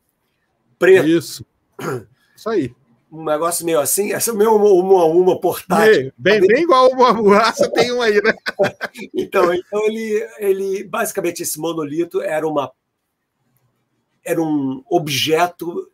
preto. Isso. Isso aí. Um negócio meio assim, essa é meio uma, uma, uma portátil. Bem, bem, bem igual uma muraça tem um aí, né? então, então ele, ele, basicamente, esse monolito era uma era um objeto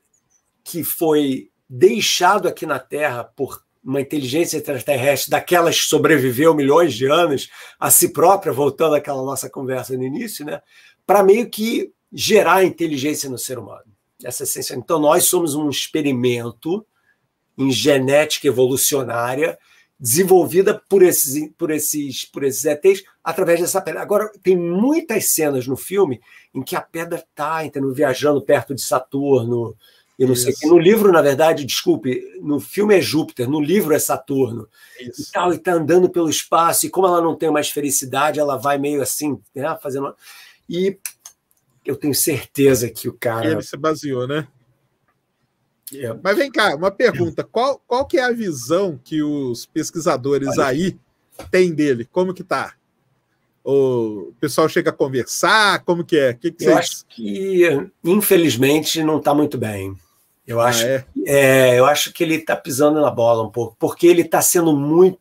que foi deixado aqui na Terra por uma inteligência extraterrestre daquelas que sobreviveu milhões de anos a si própria, voltando àquela nossa conversa no início, né? para meio que gerar inteligência no ser humano. Essa é essência. Então, nós somos um experimento em genética evolucionária desenvolvida por esses, por esses, por esses ETs através dessa pedra. Agora, tem muitas cenas no filme em que a pedra está viajando perto de Saturno, eu não Isso. sei no livro, na verdade, desculpe, no filme é Júpiter, no livro é Saturno. Isso. E tal, e tá andando pelo espaço, e como ela não tem mais felicidade, ela vai meio assim, né, fazendo. E eu tenho certeza que o cara. Ele se baseou, né? É. Mas vem cá, uma pergunta: qual, qual que é a visão que os pesquisadores Olha. aí têm dele? Como que tá? o pessoal chega a conversar? Como que é? Que que eu vocês... acho que, infelizmente, não está muito bem. Eu ah, acho, ah, é? é? eu acho que ele está pisando na bola um pouco, porque ele está sendo muito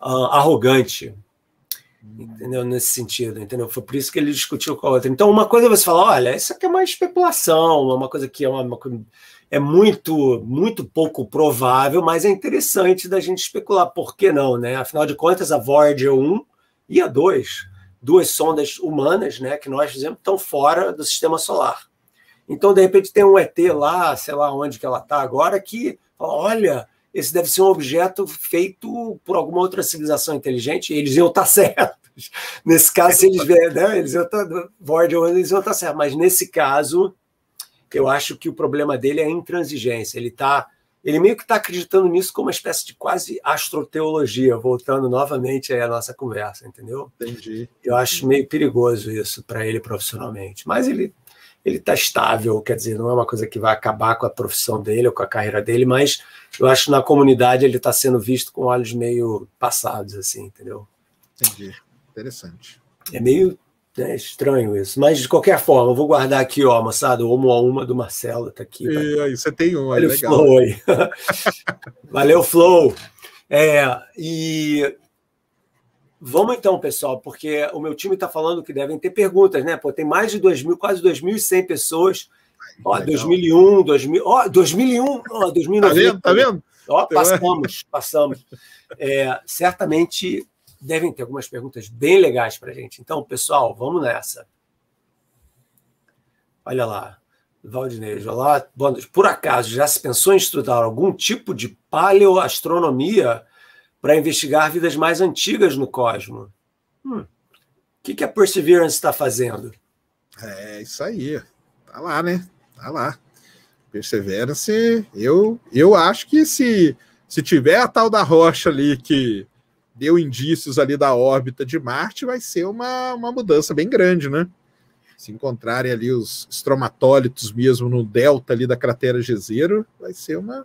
uh, arrogante, entendeu? Nesse sentido, entendeu? Foi por isso que ele discutiu com a outra. Então, uma coisa é você fala, olha, isso aqui é uma especulação, é uma coisa que é uma, uma é muito, muito pouco provável, mas é interessante da gente especular, por que não, né? Afinal de contas, a Voyager 1 é e a 2, duas sondas humanas, né, que nós fizemos, estão fora do sistema solar. Então, de repente, tem um ET lá, sei lá onde que ela está agora, que olha, esse deve ser um objeto feito por alguma outra civilização inteligente, eles iam estar tá certos. Nesse caso, se eles vierem, né, eles iam estar. Tá, eles estar tá certos. Mas nesse caso, eu acho que o problema dele é a intransigência. Ele está. Ele meio que está acreditando nisso como uma espécie de quase astroteologia, voltando novamente aí à nossa conversa, entendeu? Entendi. Eu acho meio perigoso isso para ele profissionalmente. Mas ele ele está estável, quer dizer, não é uma coisa que vai acabar com a profissão dele ou com a carreira dele, mas eu acho que na comunidade ele está sendo visto com olhos meio passados, assim, entendeu? Entendi. Interessante. É meio né, estranho isso, mas de qualquer forma, eu vou guardar aqui, ó, moçada, o Homo a Uma do Marcelo, está aqui. Tá? E, aí, você tem um, Olha legal. Flow aí. Valeu, Flow. É, e Vamos então, pessoal, porque o meu time está falando que devem ter perguntas, né? Pô, tem mais de 2 mil, quase 2.100 pessoas. Ó, 2001, 2000, ó, 2001, ó, 2009. Tá vendo? Tá vendo? Ó, passamos, passamos. É, certamente devem ter algumas perguntas bem legais para a gente. Então, pessoal, vamos nessa. Olha lá, Valdinejo, olá. Por acaso, já se pensou em estudar algum tipo de paleoastronomia? para investigar vidas mais antigas no cosmos. Hum, o que, que a Perseverance está fazendo? É isso aí. Tá lá, né? Tá lá. Perseverance, eu, eu acho que se, se tiver a tal da rocha ali que deu indícios ali da órbita de Marte, vai ser uma, uma mudança bem grande, né? Se encontrarem ali os estromatólitos mesmo no delta ali da cratera Jezero, vai ser uma,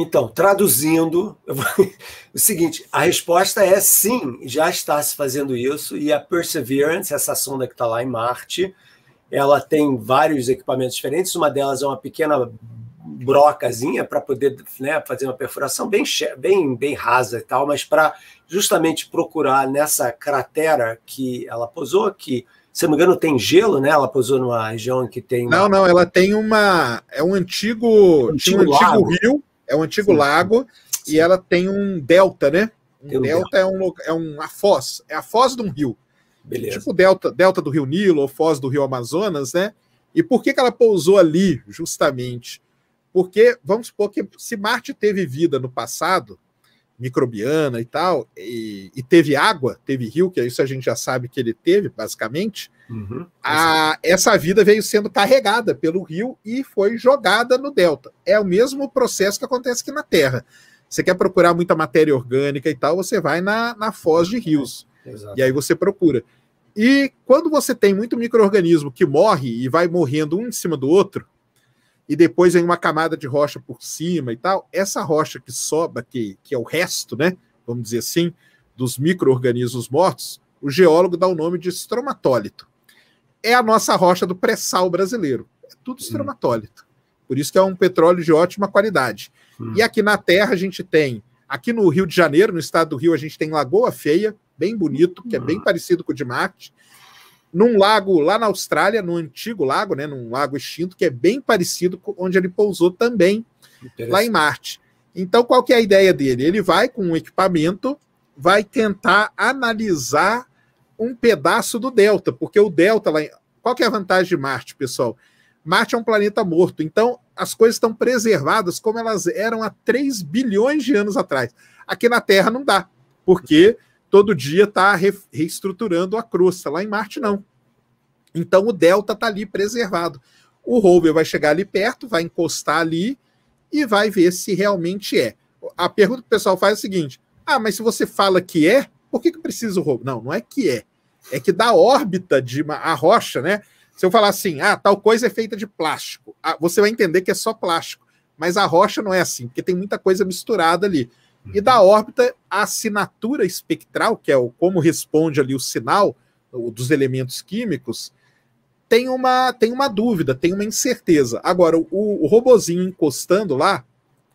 então, traduzindo, o seguinte: a resposta é sim, já está se fazendo isso, e a Perseverance, essa sonda que está lá em Marte, ela tem vários equipamentos diferentes, uma delas é uma pequena brocazinha para poder né, fazer uma perfuração bem, bem, bem rasa e tal, mas para justamente procurar nessa cratera que ela pousou, que se não me engano, tem gelo, né? Ela pousou numa região que tem. Não, não, ela tem uma. É um antigo. antigo um antigo rio. É um antigo sim, lago sim. e ela tem um delta, né? Um delta, delta é, um, é uma foz, é a foz de um rio. Beleza. Tipo delta, delta do Rio Nilo ou foz do Rio Amazonas, né? E por que, que ela pousou ali, justamente? Porque, vamos supor que se Marte teve vida no passado, microbiana e tal, e, e, teve água, teve rio, que isso a gente já sabe que ele teve, basicamente, uhum, a, é. essa vida veio sendo carregada pelo rio e foi jogada no delta. É o mesmo processo que acontece aqui na Terra. Você quer procurar muita matéria orgânica e tal, você vai na, na foz de rios. Exato. E aí você procura. E quando você tem muito microorganismo que morre e vai morrendo um em cima do outro, e depois vem uma camada de rocha por cima e tal. Essa rocha que sobra, que, que é o resto, né? Vamos dizer assim, dos micro-organismos mortos, o geólogo dá o nome de estromatólito. É a nossa rocha do pré-sal brasileiro. É tudo hum. estromatólito. Por isso que é um petróleo de ótima qualidade. Hum. E aqui na Terra a gente tem, aqui no Rio de Janeiro, no estado do Rio, a gente tem Lagoa Feia, bem bonito, que é bem hum. parecido com o de Marte num lago lá na Austrália, num antigo lago, né, num lago extinto, que é bem parecido com onde ele pousou também, lá em Marte. Então, qual que é a ideia dele? Ele vai com um equipamento, vai tentar analisar um pedaço do delta, porque o delta lá, em... qual que é a vantagem de Marte, pessoal? Marte é um planeta morto, então as coisas estão preservadas como elas eram há 3 bilhões de anos atrás. Aqui na Terra não dá, porque todo dia está re, reestruturando a crosta. Lá em Marte, não. Então o delta está ali preservado. O rover vai chegar ali perto, vai encostar ali e vai ver se realmente é. A pergunta que o pessoal faz é o seguinte: ah, mas se você fala que é, por que, que precisa o rover? Não, não é que é. É que da órbita de uma, a rocha, né? Se eu falar assim, ah, tal coisa é feita de plástico, ah, você vai entender que é só plástico. Mas a rocha não é assim, porque tem muita coisa misturada ali. E da órbita, a assinatura espectral, que é o como responde ali o sinal o, dos elementos químicos, tem uma, tem uma dúvida, tem uma incerteza. Agora, o, o robozinho encostando lá,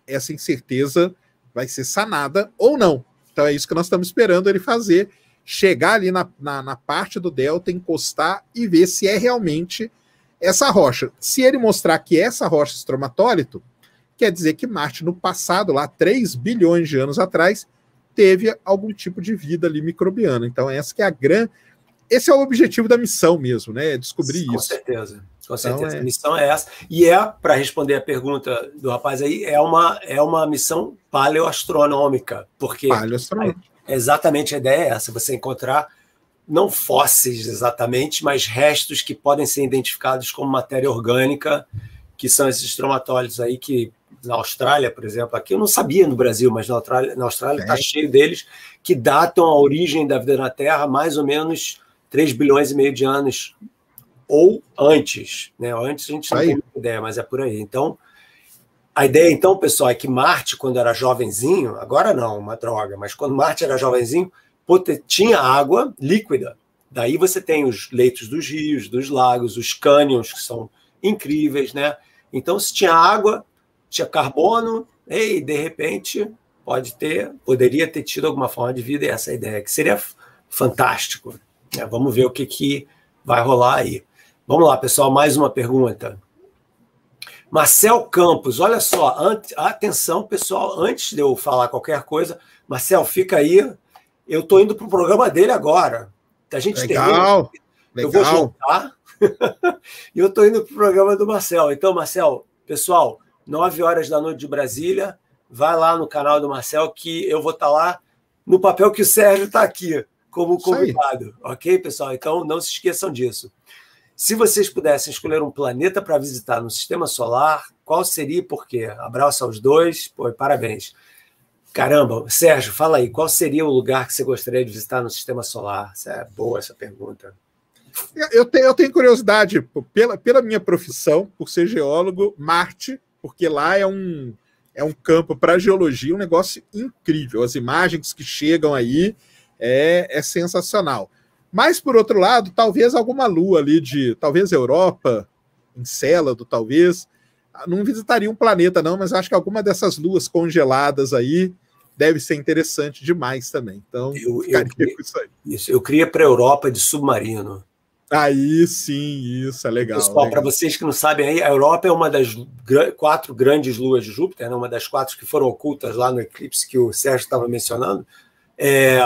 essa incerteza vai ser sanada ou não. Então é isso que nós estamos esperando ele fazer, chegar ali na, na, na, parte do delta, encostar e ver se é realmente essa rocha. Se ele mostrar que essa rocha estromatólito, Quer dizer que Marte, no passado, lá 3 bilhões de anos atrás, teve algum tipo de vida ali microbiana. Então, essa que é a grande. Esse é o objetivo da missão mesmo, né? É descobrir Com isso. Com certeza. Com então, certeza. é... A missão é essa. E é, para responder a pergunta do rapaz aí, é uma, é uma missão paleoastronômica. Porque paleoastronômica. É, exatamente a ideia é essa: você encontrar não fósseis exatamente, mas restos que podem ser identificados como matéria orgânica, que são esses estromatólitos aí que na Austrália, por exemplo, aqui eu não sabia no Brasil, mas na Austrália na Austrália está cheio deles que datam a origem da vida na Terra mais ou menos 3 bilhões e meio de anos ou antes, né? Antes a gente aí. não tem ideia, mas é por aí. Então, a ideia então, pessoal, é que Marte quando era jovenzinho, agora não, uma droga, mas quando Marte era jovenzinho, tinha água líquida. Daí você tem os leitos dos rios, dos lagos, os cânions que são incríveis, né? Então, se tinha água, tinha carbono, e de repente pode ter, poderia ter tido alguma forma de vida, e essa é ideia que seria fantástico. É, vamos ver o que, que vai rolar aí. Vamos lá, pessoal, mais uma pergunta. Marcel Campos, olha só, atenção pessoal, antes de eu falar qualquer coisa, Marcel, fica aí, eu estou indo para o programa dele agora. A gente legal, termina, eu vou jantar e eu estou indo para o programa do Marcel. Então, Marcel, pessoal, 9 horas da noite de Brasília. Vai lá no canal do Marcel que eu vou estar tá lá no papel que o Sérgio está aqui como convidado, ok, pessoal? Então não se esqueçam disso. Se vocês pudessem escolher um planeta para visitar no Sistema Solar, qual seria e por quê? Abraço aos dois, pô, parabéns. Caramba, Sérgio, fala aí, qual seria o lugar que você gostaria de visitar no Sistema Solar? Essa É boa essa pergunta. Eu tenho, eu tenho curiosidade, pela, pela minha profissão, por ser geólogo, Marte porque lá é um, é um campo para geologia, um negócio incrível. As imagens que chegam aí é, é sensacional. Mas, por outro lado, talvez alguma lua ali de, talvez Europa, Encélado, talvez, não visitaria um planeta, não, mas acho que alguma dessas luas congeladas aí deve ser interessante demais também. Então, eu, eu, isso aí. Isso, eu queria para a Europa de submarino. Aí sim, isso é legal. Pessoal, para vocês que não sabem, aí, a Europa é uma das quatro grandes luas de Júpiter, né? uma das quatro que foram ocultas lá no eclipse que o Sérgio estava mencionando. É,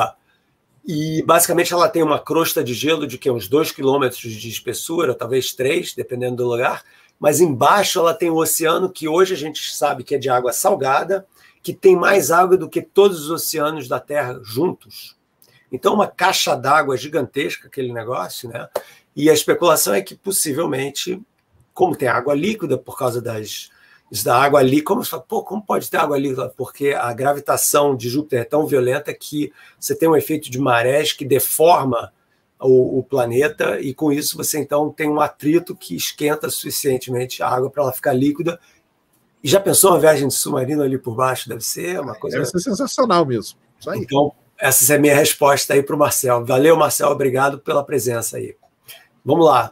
e basicamente ela tem uma crosta de gelo de que uns dois quilômetros de espessura, talvez três, dependendo do lugar. Mas embaixo ela tem um oceano que hoje a gente sabe que é de água salgada, que tem mais água do que todos os oceanos da Terra juntos. Então, uma caixa d'água gigantesca, aquele negócio, né? E a especulação é que possivelmente, como tem água líquida por causa das isso da água ali, como você fala, pô, como pode ter água líquida? Porque a gravitação de Júpiter é tão violenta que você tem um efeito de marés que deforma o, o planeta, e com isso você então tem um atrito que esquenta suficientemente a água para ela ficar líquida. E já pensou uma viagem de submarino ali por baixo? Deve ser uma coisa. Deve ser sensacional mesmo. Então, essa é a minha resposta aí para o Marcel. Valeu, Marcel, obrigado pela presença aí. Vamos lá.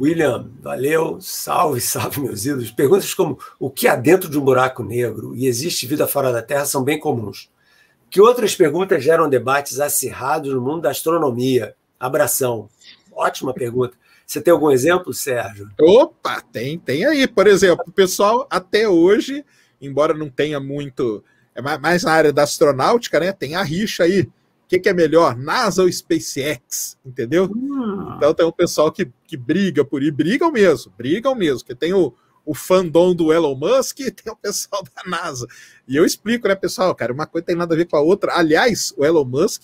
William, valeu, salve, salve, meus ídolos. Perguntas como o que há dentro de um buraco negro e existe vida fora da Terra são bem comuns. Que outras perguntas geram debates acirrados no mundo da astronomia? Abração. Ótima pergunta. Você tem algum exemplo, Sérgio? Opa, tem, tem aí. Por exemplo, o pessoal até hoje, embora não tenha muito é mais na área da astronáutica, né? Tem a rixa aí. O que, que é melhor, NASA ou SpaceX? Entendeu? Ah. Então tem um pessoal que, que briga por ir, brigam mesmo, brigam mesmo, porque tem o, o fandom do Elon Musk e tem o pessoal da NASA. E eu explico, né, pessoal, cara, uma coisa tem nada a ver com a outra. Aliás, o Elon Musk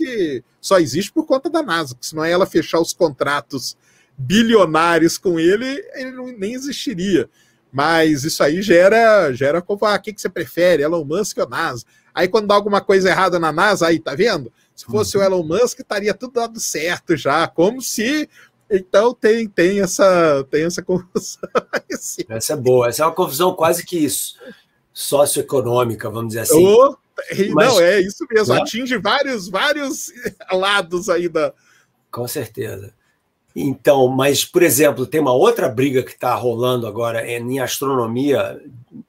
só existe por conta da NASA, porque senão é ela fechar os contratos bilionários com ele, ele não, nem existiria. Mas isso aí gera, gera como, ah, o que, que você prefere, Elon Musk ou NASA? Aí quando dá alguma coisa errada na NASA, aí, tá vendo? Se fosse uhum. o Elon Musk, estaria tudo dado certo já, como se... Então tem, tem, essa, tem essa confusão. essa é boa, essa é uma confusão quase que isso, socioeconômica, vamos dizer assim. Mas, não, é isso mesmo, né? atinge vários, vários lados aí da... Com certeza. Então, mas, por exemplo, tem uma outra briga que está rolando agora em astronomia,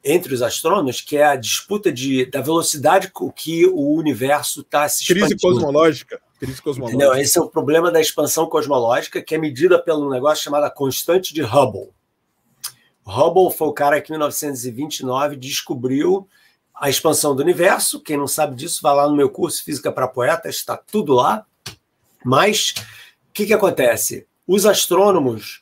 entre os astrônomos, que é a disputa de, da velocidade com que o universo está se expandindo. Crise cosmológica. Crise cosmológica. Não, Esse é o problema da expansão cosmológica, que é medida pelo negócio chamado constante de Hubble. Hubble foi o cara que em 1929 descobriu a expansão do universo. Quem não sabe disso, vai lá no meu curso Física para Poetas, está tudo lá. Mas o que, que acontece? os astrônomos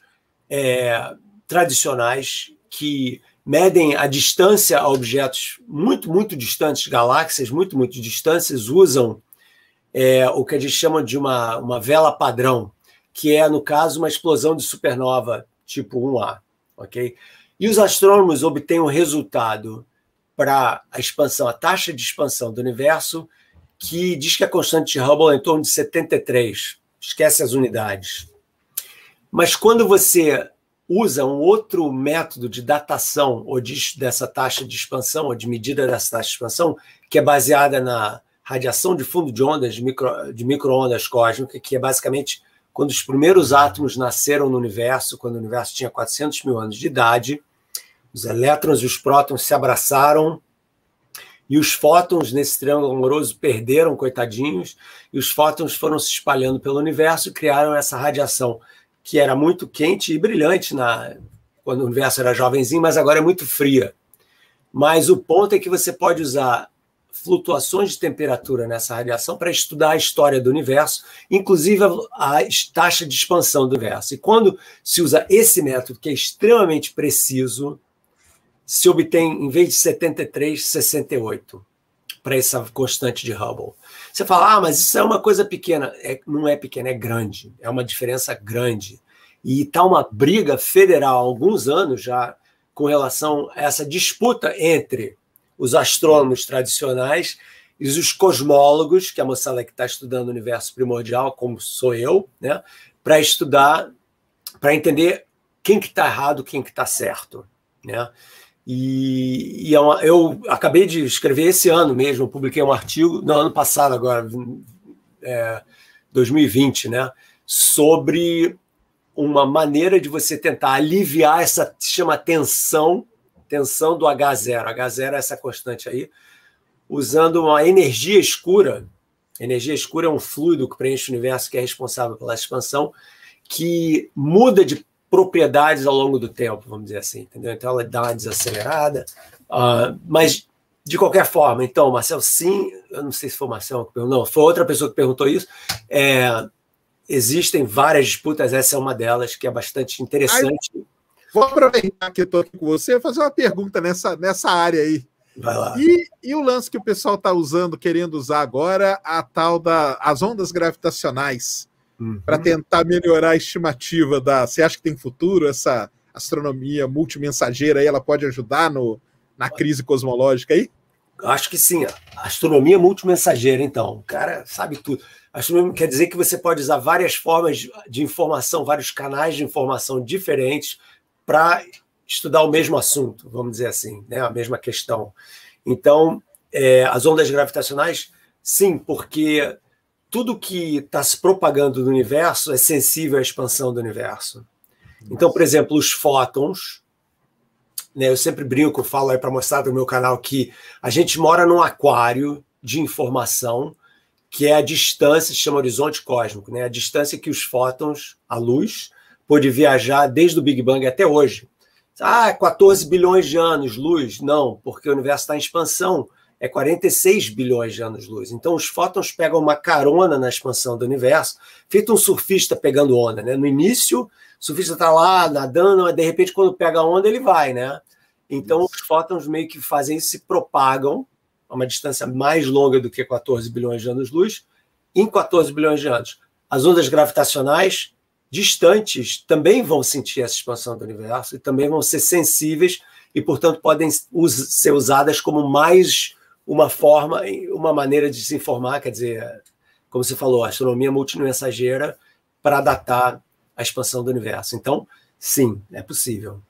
é, tradicionais que medem a distância a objetos muito, muito distantes, galáxias muito, muito distantes, usam é, o que a gente chama de uma, uma vela padrão, que é, no caso, uma explosão de supernova tipo 1A. ok? E os astrônomos obtêm um resultado para a expansão, a taxa de expansão do universo, que diz que a constante de Hubble é em torno de 73. Esquece as unidades. Mas quando você usa um outro método de datação ou de, dessa taxa de expansão, ou de medida dessa taxa de expansão, que é baseada na radiação de fundo de ondas, de, micro, de microondas cósmica, que é basicamente quando os primeiros átomos nasceram no universo, quando o universo tinha 400 mil anos de idade, os elétrons e os prótons se abraçaram e os fótons nesse triângulo amoroso perderam, coitadinhos, e os fótons foram se espalhando pelo universo e criaram essa radiação que era muito quente e brilhante na quando o universo era jovenzinho, mas agora é muito fria. Mas o ponto é que você pode usar flutuações de temperatura nessa radiação para estudar a história do universo, inclusive a, a, taxa de expansão do universo. E quando se usa esse método, que é extremamente preciso, se obtém, em vez de 73, 68 para essa constante de Hubble. Você fala, ah, mas isso é uma coisa pequena. É, não é pequena, é grande. É uma diferença grande. E está uma briga federal há alguns anos já com relação a essa disputa entre os astrônomos tradicionais e os cosmólogos, que é a moçada que está estudando o universo primordial, como sou eu, né, para estudar, para entender quem que está errado, quem que está certo. Né? E, e eu, é eu acabei de escrever esse ano mesmo, publiquei um artigo, no ano passado agora, é, 2020, né? Sobre uma maneira de você tentar aliviar essa chama tensão, tensão do H0. H0 é essa constante aí, usando uma energia escura. Energia escura é um fluido que preenche o universo que é responsável pela expansão, que muda de propriedades ao longo do tempo, vamos dizer assim, entendeu? Então ela dá uma desacelerada, uh, mas de qualquer forma, então, Marcel, sim, eu não sei se foi o Marcel que perguntou, não, foi outra pessoa que perguntou isso, é, existem várias disputas, essa é uma delas que é bastante interessante. Aí, vou aproveitar que eu estou aqui com você e fazer uma pergunta nessa, nessa área aí. Vai lá. E, e o lance que o pessoal está usando, querendo usar agora, a tal das da, ondas gravitacionais uhum. para tentar melhorar a estimativa da. Você acha que tem futuro essa astronomia multimensageira aí? Ela pode ajudar no, na crise cosmológica aí? Acho que sim. Astronomia multimensageira, então. O cara sabe tudo. Astronomia quer dizer que você pode usar várias formas de informação, vários canais de informação diferentes para estudar o mesmo assunto, vamos dizer assim, né? a mesma questão. Então, é, as ondas gravitacionais, sim, porque tudo que está se propagando no universo é sensível à expansão do universo. Então, por exemplo, os fótons, né, eu sempre brinco, falo aí para mostrar no meu canal que a gente mora num aquário de informação que é a distância, se chama horizonte cósmico, né, a distância que os fótons, a luz, pôde viajar desde o Big Bang até hoje. Ah, 14 bilhões de anos, luz? Não, porque o universo está em expansão é 46 bilhões de anos-luz. Então, os fótons pegam uma carona na expansão do universo, feito um surfista pegando onda. Né? No início, o surfista está lá nadando, mas de repente, quando pega a onda, ele vai. Né? Então, os fótons meio que fazem isso, se propagam a uma distância mais longa do que 14 bilhões de anos-luz, em 14 bilhões de anos. As ondas gravitacionais distantes também vão sentir essa expansão do universo e também vão ser sensíveis e, portanto, podem ser usadas como mais uma forma, uma maneira de se informar, quer dizer, como você falou, astronomia multimensageira para datar a expansão do universo. Então, sim, é possível.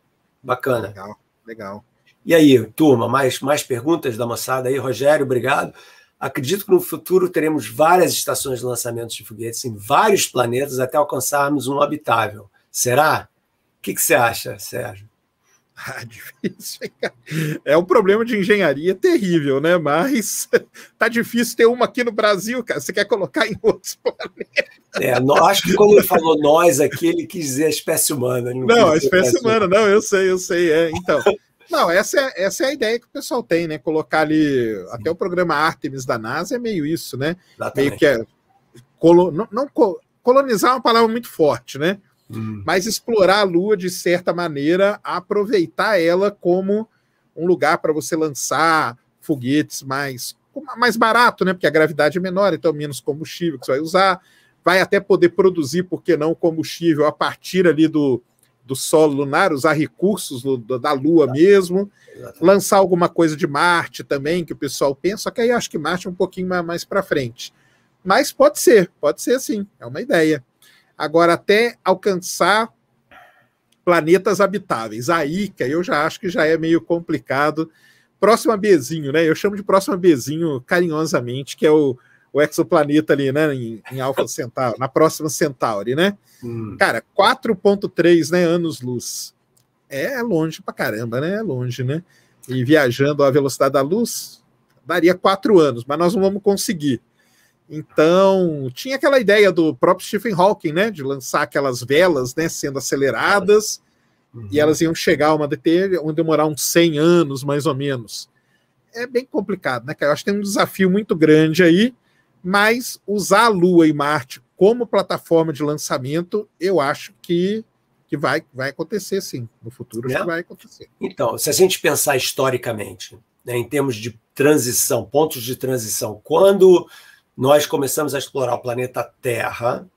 Bacana. Legal, legal. E aí, turma, mais, mais perguntas da moçada aí? Rogério, obrigado. Acredito que no futuro teremos várias estações de lançamento de foguetes em vários planetas até alcançarmos um habitável. Será? O que, que você acha, Sérgio? Ah, difícil. É um problema de engenharia terrível, né? Mas tá difícil ter uma aqui no Brasil, cara. Você quer colocar em outros planetas? É, acho que quando ele falou nós aqui, ele quis dizer a espécie humana. Não, não a espécie humana, não, eu sei, eu sei. É, então. Não, essa é, essa é a ideia que o pessoal tem, né? Colocar ali. Sim. Até o programa Artemis da NASA é meio isso, né? Exatamente. Meio que é. Colo, não, não, colonizar é uma palavra muito forte, né? Uhum. mas explorar a Lua de certa maneira, aproveitar ela como um lugar para você lançar foguetes mais, mais barato, né? Porque a gravidade é menor, então menos combustível que você vai usar. Vai até poder produzir, por que não, combustível a partir ali do, do solo lunar, usar recursos do, da Lua tá. mesmo, lançar alguma coisa de Marte também, que o pessoal pensa, só que aí acho que Marte é um pouquinho mais, mais para frente. Mas pode ser, pode ser sim, é uma ideia. Agora, até alcançar planetas habitáveis, a Ica, eu já acho que já é meio complicado. Próxima Bzinho, né? Eu chamo de próxima Bzinho carinhosamente, que é o, o exoplaneta ali, né? Em, em Alpha Centauri, na próxima Centauri, né? Hum. Cara, 4,3 né, anos-luz. É longe pra caramba, né? É longe, né? E viajando à velocidade da luz, daria quatro anos, mas nós não vamos conseguir. Então, tinha aquela ideia do próprio Stephen Hawking, né, de lançar aquelas velas, né, sendo aceleradas, uhum. e elas iam chegar a uma determinada, iam demorar uns 100 anos, mais ou menos. É bem complicado, né, Eu acho que tem um desafio muito grande aí, mas usar a Lua e Marte como plataforma de lançamento, eu acho que que vai, vai acontecer sim, no futuro é. vai acontecer. Então, se a gente pensar historicamente, né, em termos de transição, pontos de transição, quando nós começamos a explorar o planeta Terra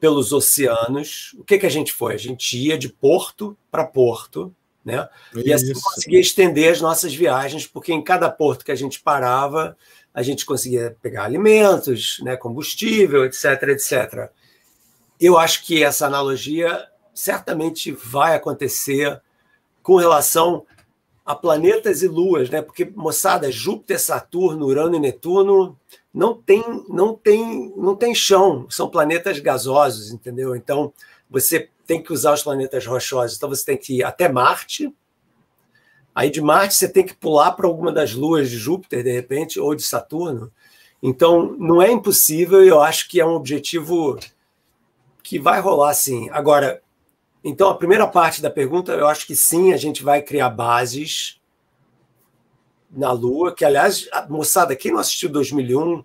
pelos oceanos. O que, que a gente foi? A gente ia de porto para porto, né? E assim conseguia estender as nossas viagens, porque em cada porto que a gente parava, a gente conseguia pegar alimentos, né, combustível, etc, etc. Eu acho que essa analogia certamente vai acontecer com relação a planetas e luas, né? Porque moçada, Júpiter, Saturno, Urano e Netuno não tem, não tem, não tem chão, são planetas gasosos, entendeu? Então você tem que usar os planetas rochosos. Então você tem que ir até Marte. Aí de Marte você tem que pular para alguma das luas de Júpiter, de repente, ou de Saturno. Então não é impossível eu acho que é um objetivo que vai rolar sim. Agora, então, a primeira parte da pergunta, eu acho que sim, a gente vai criar bases na Lua, que, aliás, moçada, quem não assistiu 2001,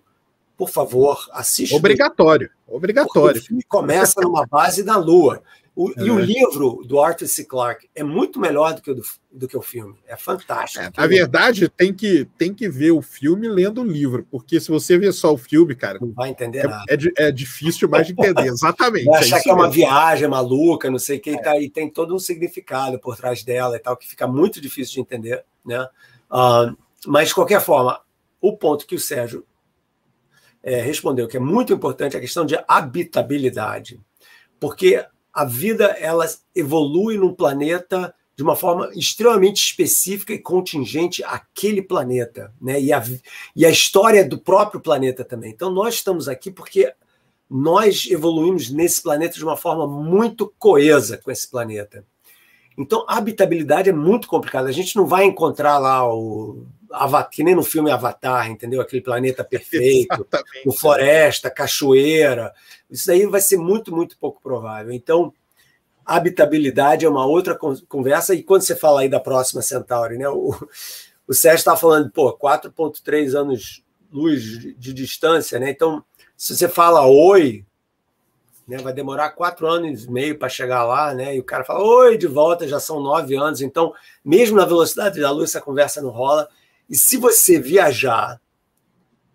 por favor, assista. Obrigatório, obrigatório. O filme começa numa base na Lua. O, é. E o livro do Arthur C. Clarke é muito melhor do que o, do, do que o filme. É fantástico. É, a verdade tem que, tem que ver o filme lendo o livro, porque se você ver só o filme, cara. Não vai entender é, nada. É, é difícil mais de entender, exatamente. Vai é achar que é uma viagem maluca, não sei o que, e, é. tá, e tem todo um significado por trás dela e tal, que fica muito difícil de entender. Né? Uh, mas, de qualquer forma, o ponto que o Sérgio eh, respondeu, que é muito importante, é a questão de habitabilidade. Porque a vida ela evolui num planeta de uma forma extremamente específica e contingente àquele planeta, né? E a, e a história do próprio planeta também. Então nós estamos aqui porque nós evoluímos nesse planeta de uma forma muito coesa com esse planeta. Então, a habitabilidade é muito complicada. A gente não vai encontrar lá o. Que nem no filme Avatar, entendeu? Aquele planeta perfeito, o floresta, cachoeira. Isso aí vai ser muito, muito pouco provável. Então, habitabilidade é uma outra conversa. E quando você fala aí da próxima Centauri, né? O, o Sérgio estava falando, pô, 4,3 anos luz de, de distância, né? Então, se você fala oi, né? Vai demorar quatro anos e meio para chegar lá, né? E o cara fala, oi, de volta, já são nove anos. Então, mesmo na velocidade da luz, essa conversa não rola. E se você viajar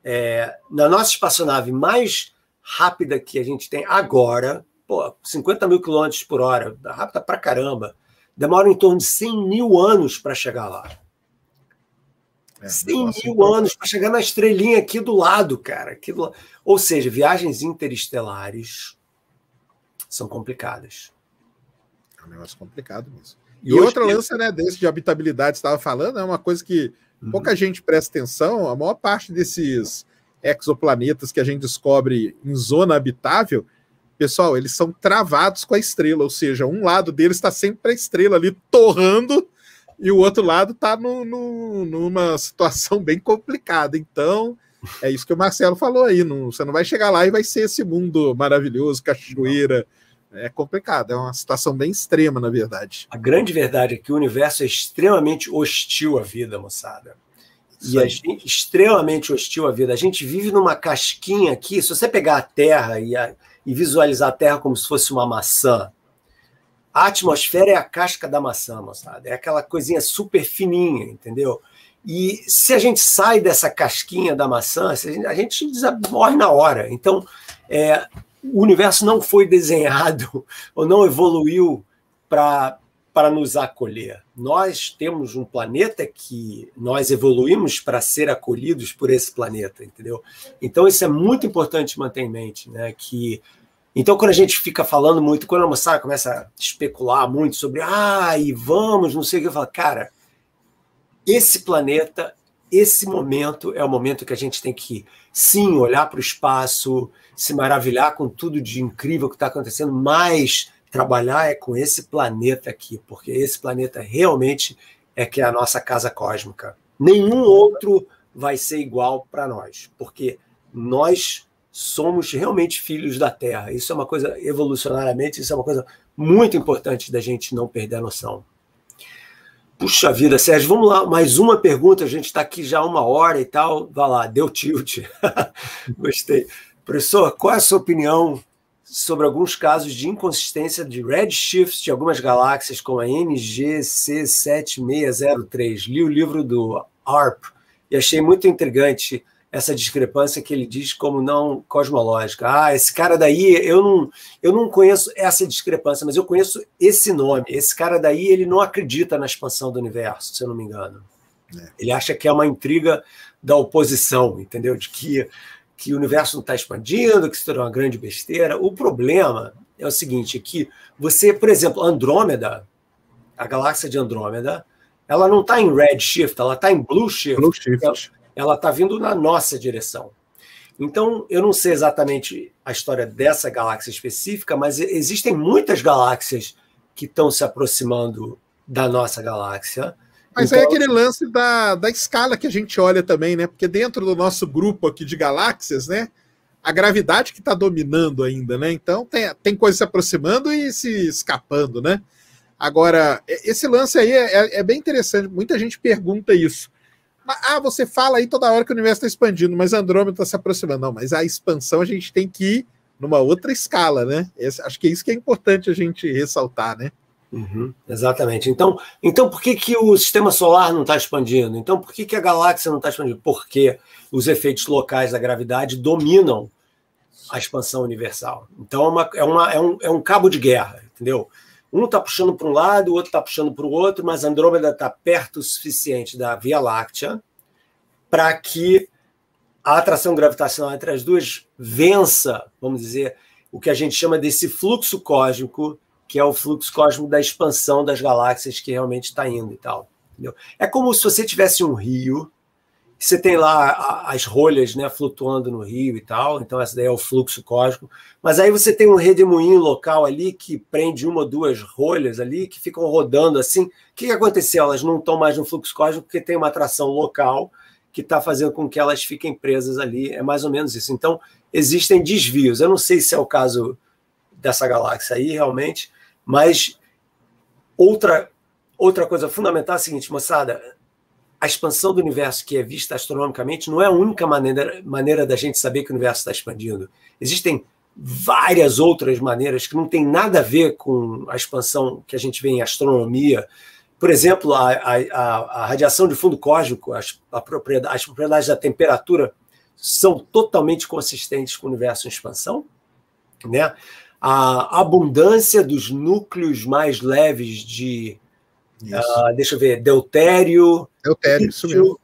é, na nossa espaçonave mais rápida que a gente tem agora, pô, 50 mil quilômetros por hora, rápida pra caramba, demora em torno de 100 mil anos para chegar lá. É, 100 mil então. anos para chegar na estrelinha aqui do lado, cara. Aqui do... Ou seja, viagens interestelares são complicadas. É um negócio complicado mesmo. E, e outra lança, né, desse de habitabilidade, estava falando, é uma coisa que uhum. pouca gente presta atenção, a maior parte desses exoplanetas que a gente descobre em zona habitável, pessoal, eles são travados com a estrela, ou seja, um lado deles está sempre a estrela ali torrando e o outro lado está numa situação bem complicada. Então, é isso que o Marcelo falou aí. Não, você não vai chegar lá e vai ser esse mundo maravilhoso, cachoeira. Não é complicado, é uma situação bem extrema, na verdade. A grande verdade é que o universo é extremamente hostil à vida, moçada. E é extremamente hostil à vida. A gente vive numa casquinha aqui. Se você pegar a Terra e, a, e visualizar a Terra como se fosse uma maçã, a atmosfera é a casca da maçã, moçada. É aquela coisinha super fininha, entendeu? E se a gente sai dessa casquinha da maçã, a gente, a gente morre na hora. Então, é, o universo não foi desenhado ou não evoluiu para nos acolher. Nós temos um planeta que nós evoluímos para ser acolhidos por esse planeta, entendeu? Então isso é muito importante manter em mente, né? Que então quando a gente fica falando muito, quando a moçada começa a especular muito sobre ah, e vamos, não sei o que, eu falo, cara, esse planeta esse hum. momento é o momento que a gente tem que, sim, olhar para o espaço, se maravilhar com tudo de incrível que está acontecendo, mas trabalhar é com esse planeta aqui, porque esse planeta realmente é que é a nossa casa cósmica. Nenhum uhum. outro vai ser igual para nós, porque nós somos realmente filhos da Terra. Isso é uma coisa, evolucionariamente, isso é uma coisa muito importante da gente não perder a noção. Puxa vida, Sérgio, vamos lá, mais uma pergunta, a gente está aqui já uma hora e tal, vá lá, deu tilt. Gostei. Professor, qual é a sua opinião sobre alguns casos de inconsistência de redshift de algumas galáxias, como a NGC7603? Li o livro do ARP e achei muito intrigante essa discrepância que ele diz como não cosmológica. Ah, esse cara daí, eu não, eu não conheço essa discrepância, mas eu conheço esse nome. Esse cara daí, ele não acredita na expansão do universo, se eu não me engano. É. Ele acha que é uma intriga da oposição, entendeu? De que, que o universo não está expandindo, que isso é uma grande besteira. O problema é o seguinte, é que você, por exemplo, Andrômeda, a galáxia de Andrômeda, ela não está em redshift, ela está em blue shift ela está vindo na nossa direção. Então, eu não sei exatamente a história dessa galáxia específica, mas existem muitas galáxias que estão se aproximando da nossa galáxia. Mas então... aí é então aquele lance da, da escala que a gente olha também, né? Porque dentro do nosso grupo aqui de galáxias, né? A gravidade que está dominando ainda, né? Então tem, tem coisa se aproximando e se escapando, né? Agora, esse lance aí é, é, é bem interessante. Muita gente pergunta isso. Ah, você fala aí toda hora que o universo está expandindo, mas Andrômeda está se aproximando. Não, mas a expansão a gente tem que ir numa outra escala, né? Esse, acho que é isso que é importante a gente ressaltar, né? Uhum, exatamente. Então, então, por que, que o sistema solar não está expandindo? Então, por que, que a galáxia não está expandindo? Porque os efeitos locais da gravidade dominam a expansão universal. Então, é, uma, é, uma, é, um, é um cabo de guerra, entendeu? Um está puxando para um lado, o outro está puxando para o outro, mas Andrômeda está perto o suficiente da Via Láctea para que a atração gravitacional entre as duas vença, vamos dizer, o que a gente chama desse fluxo cósmico, que é o fluxo cósmico da expansão das galáxias que realmente está indo e tal. Entendeu? É como se você tivesse um rio você tem lá as rolhas né, flutuando no rio e tal, então essa daí é o fluxo cósmico. Mas aí você tem um redemoinho local ali que prende uma ou duas rolhas ali que ficam rodando assim. O que, que aconteceu? Elas não estão mais no fluxo cósmico porque tem uma atração local que está fazendo com que elas fiquem presas ali. É mais ou menos isso. Então, existem desvios. Eu não sei se é o caso dessa galáxia aí realmente, mas outra, outra coisa fundamental é a seguinte, moçada a expansão do universo que é vista astronomicamente não é a única maneira, maneira da gente saber que o universo está expandindo. Existem várias outras maneiras que não tem nada a ver com a expansão que a gente vê em astronomia. Por exemplo, a, a, a radiação de fundo cósmico, as, propriedade, as propriedades da temperatura são totalmente consistentes com o universo em expansão. Né? A abundância dos núcleos mais leves de Uh, deixa eu ver, Deutério. Deutério, isso mesmo.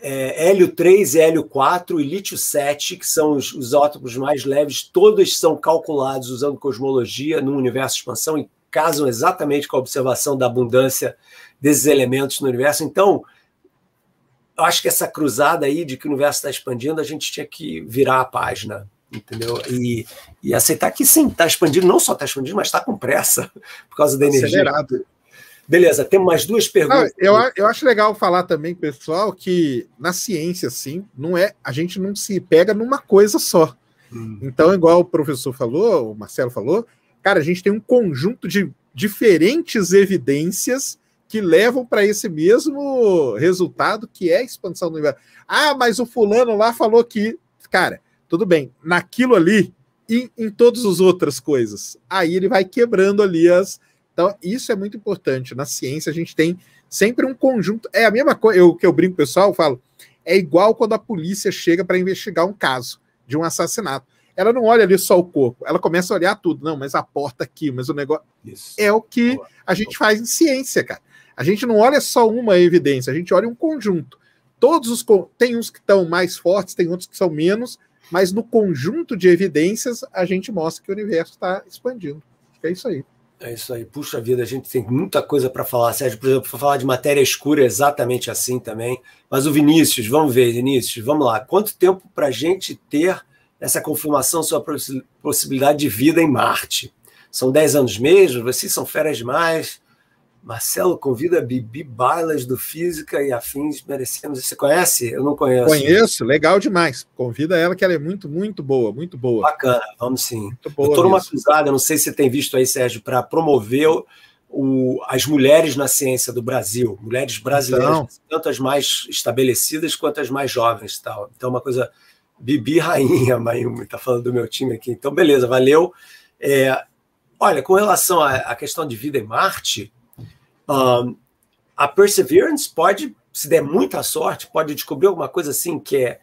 É, hélio 3 hélio 4 e lítio 7, que são os, os átomos mais leves, todos são calculados usando cosmologia no universo de expansão e casam exatamente com a observação da abundância desses elementos no universo. Então, eu acho que essa cruzada aí de que o universo está expandindo, a gente tinha que virar a página entendeu? E, e aceitar que sim, está expandindo, não só está expandindo, mas está com pressa por causa da energia. Acelerado. Beleza, temos mais duas perguntas. eu, eu acho legal falar também, pessoal, que na ciência, assim, não é, a gente não se pega numa coisa só. Hum. Então, igual o professor falou, o Marcelo falou, cara, a gente tem um conjunto de diferentes evidências que levam para esse mesmo resultado que é a expansão do universo. Ah, mas o fulano lá falou que, cara, tudo bem, naquilo ali e em todas as outras coisas. Aí ele vai quebrando ali as, então, isso é muito importante. Na ciência, a gente tem sempre um conjunto. É a mesma coisa eu, que eu brinco, pessoal, eu falo. É igual quando a polícia chega para investigar um caso de um assassinato. Ela não olha ali só o corpo, ela começa a olhar tudo. Não, mas a porta aqui, mas o negócio. Isso. É o que Boa. a gente Boa. faz em ciência, cara. A gente não olha só uma evidência, a gente olha um conjunto. Todos os. Tem uns que estão mais fortes, tem outros que são menos, mas no conjunto de evidências a gente mostra que o universo está expandindo. É isso aí. É isso aí, puxa vida, a gente tem muita coisa para falar, Sérgio. Por exemplo, para falar de matéria escura é exatamente assim também. Mas o Vinícius, vamos ver, Vinícius, vamos lá. Quanto tempo para a gente ter essa confirmação sobre a possibilidade de vida em Marte? São 10 anos mesmo? Vocês são férias demais? Marcelo convida Bibi Bailas do Física e Afins Merecemos. Você conhece? Eu não conheço. Conheço, legal demais. Convida ela, que ela é muito, muito boa, muito boa. Bacana, vamos sim. eu estou numa cruzada, não sei se você tem visto aí, Sérgio, para promover o, as mulheres na ciência do Brasil, mulheres brasileiras, então... tanto as mais estabelecidas quanto as mais jovens. tal. Então, é uma coisa. Bibi Rainha, Mayumi, está falando do meu time aqui. Então, beleza, valeu. É, olha, com relação à questão de vida em Marte um, a Perseverance pode, se der muita sorte, pode descobrir alguma coisa assim que é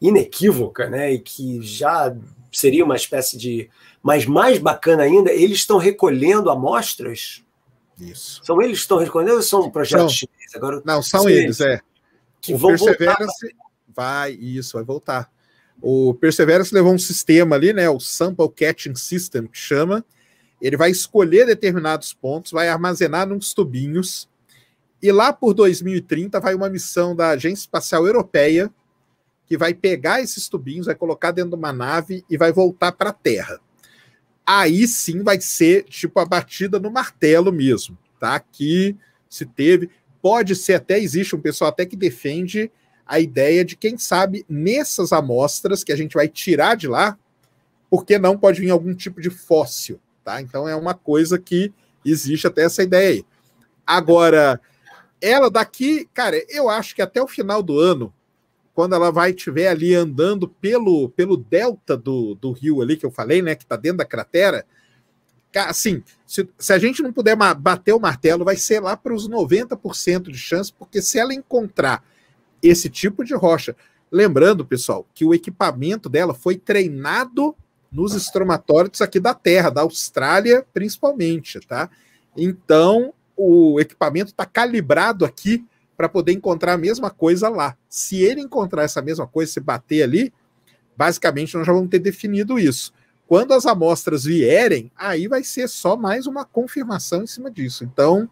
inequívoca, né? E que já seria uma espécie de. Mas mais bacana ainda, eles estão recolhendo amostras. Isso. São eles que estão recolhendo ou são um projeto não, chinês? Agora, não, são eles, eles, é. Que o vão Perseverance vai, isso, vai voltar. O Perseverance levou um sistema ali, né? O Sample Catching System, que chama, ele vai escolher determinados pontos, vai armazenar nos tubinhos, e lá por 2030 vai uma missão da Agência Espacial Europeia que vai pegar esses tubinhos, vai colocar dentro de uma nave e vai voltar para a Terra. Aí sim vai ser tipo a batida no martelo mesmo, tá? Aqui se teve, pode ser até existe um pessoal até que defende a ideia de quem sabe nessas amostras que a gente vai tirar de lá, porque não pode vir algum tipo de fóssil Tá? Então é uma coisa que existe até essa ideia aí. Agora, ela daqui, cara, eu acho que até o final do ano, quando ela vai estiver ali andando pelo, pelo delta do, do rio ali que eu falei, né? Que tá dentro da cratera. Assim, se, se a gente não puder bater o martelo, vai ser lá para os 90% de chance, porque se ela encontrar esse tipo de rocha. Lembrando, pessoal, que o equipamento dela foi treinado nos estromatórides aqui da Terra, da Austrália principalmente, tá? Então, o equipamento está calibrado aqui para poder encontrar a mesma coisa lá. Se ele encontrar essa mesma coisa, se bater ali, basicamente nós já vamos ter definido isso. Quando as amostras vierem, aí vai ser só mais uma confirmação em cima disso. Então,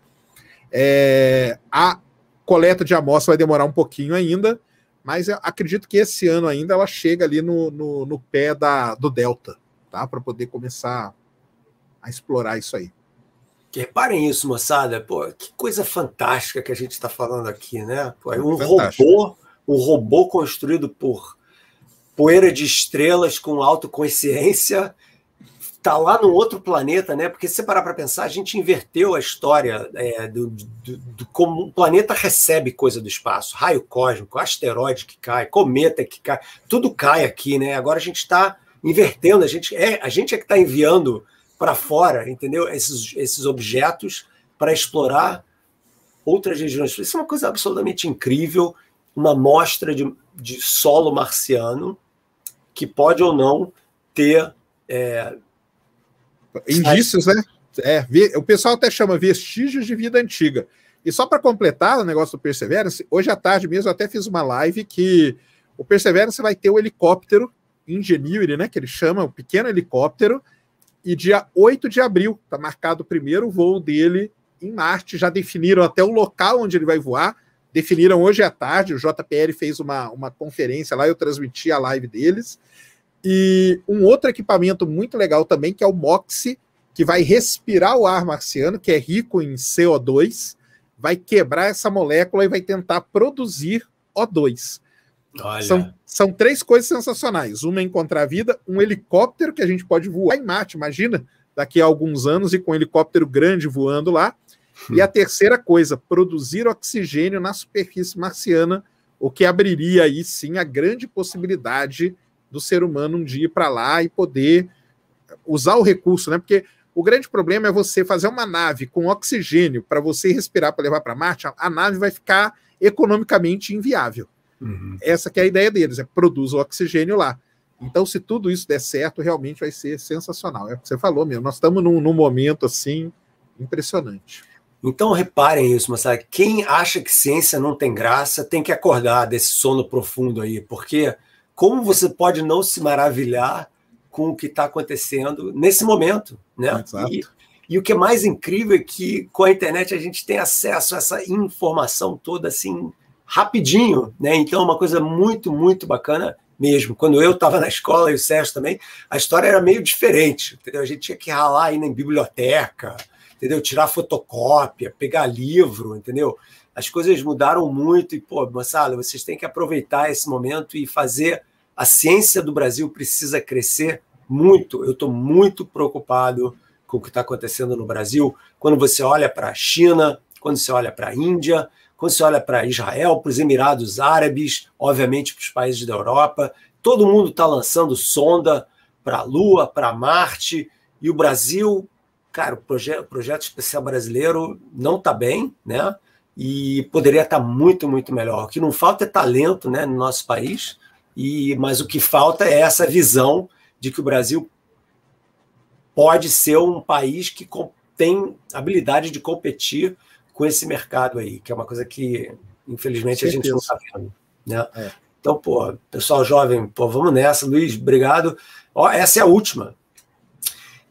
é, a coleta de amostra vai demorar um pouquinho ainda, mas acredito que esse ano ainda ela chega ali no, no, no pé da, do Delta, tá? Para poder começar a explorar isso aí. Reparem isso, moçada. Pô, que coisa fantástica que a gente está falando aqui, né? Pô, é um Fantástico. robô, um robô construído por poeira de estrelas com autoconsciência tá lá num outro planeta, né? Porque se parar para pensar, a gente inverteu a história é, do, do, do, como o planeta recebe coisa do espaço, raio cósmico, asteroide que cai, cometa que cai, tudo cai aqui, né? Agora a gente está invertendo, a gente é a gente é que está enviando para fora, entendeu? Esses, esses objetos para explorar outras regiões. Isso é uma coisa absolutamente incrível, uma amostra de, de solo marciano que pode ou não ter é, Indícios, né? É, o pessoal até chama vestígios de vida antiga. E só para completar o negócio do Perseverance, hoje à tarde mesmo eu até fiz uma live que o Perseverance vai ter o helicóptero Ingenuity, né, que ele chama, o pequeno helicóptero, e dia 8 de abril está marcado o primeiro voo dele em Marte. Já definiram até o local onde ele vai voar, definiram hoje à tarde. O JPL fez uma, uma conferência lá, eu transmiti a live deles. E um outro equipamento muito legal também, que é o Moxie, que vai respirar o ar marciano, que é rico em CO2, vai quebrar essa molécula e vai tentar produzir O2. Olha. São, são três coisas sensacionais. Uma é encontrar a vida, um helicóptero que a gente pode voar em Marte, imagina, daqui a alguns anos e com um helicóptero grande voando lá. Hum. E a terceira coisa, produzir oxigênio na superfície marciana, o que abriria aí sim a grande possibilidade do ser humano um dia ir para lá e poder usar o recurso, né? Porque o grande problema é você fazer uma nave com oxigênio para você respirar para levar para Marte, a nave vai ficar economicamente inviável. Uhum. Essa que é a ideia deles, é produz o oxigênio lá. Então, se tudo isso der certo, realmente vai ser sensacional. É o que você falou mesmo. Nós estamos num, num momento assim impressionante. Então reparem isso, mas quem acha que ciência não tem graça tem que acordar desse sono profundo aí, porque como você pode não se maravilhar com o que está acontecendo nesse momento, né? Exato. E, e o que é mais incrível é que com a internet a gente tem acesso a essa informação toda assim rapidinho, né? Então é uma coisa muito muito bacana mesmo. Quando eu estava na escola e o Sérgio também, a história era meio diferente, entendeu? A gente tinha que ralar ainda em biblioteca, entendeu? Tirar fotocópia, pegar livro, entendeu? as coisas mudaram muito e, pô, moçada, vocês têm que aproveitar esse momento e fazer. A ciência do Brasil precisa crescer muito. Eu estou muito preocupado com o que está acontecendo no Brasil. Quando você olha para a China, quando você olha para a Índia, quando você olha para Israel, para os Emirados Árabes, obviamente para os países da Europa, todo mundo está lançando sonda para a Lua, para Marte, e o Brasil, cara, o projeto, o projeto especial brasileiro não está bem, né? e poderia estar muito, muito melhor. O que não falta é talento né, no nosso país, e mas o que falta é essa visão de que o Brasil pode ser um país que tem habilidade de competir com esse mercado aí, que é uma coisa que, infelizmente, a gente não está vendo. Né? É. Então, pô, pessoal jovem, pô, vamos nessa. Luiz, obrigado. Ó, essa é a última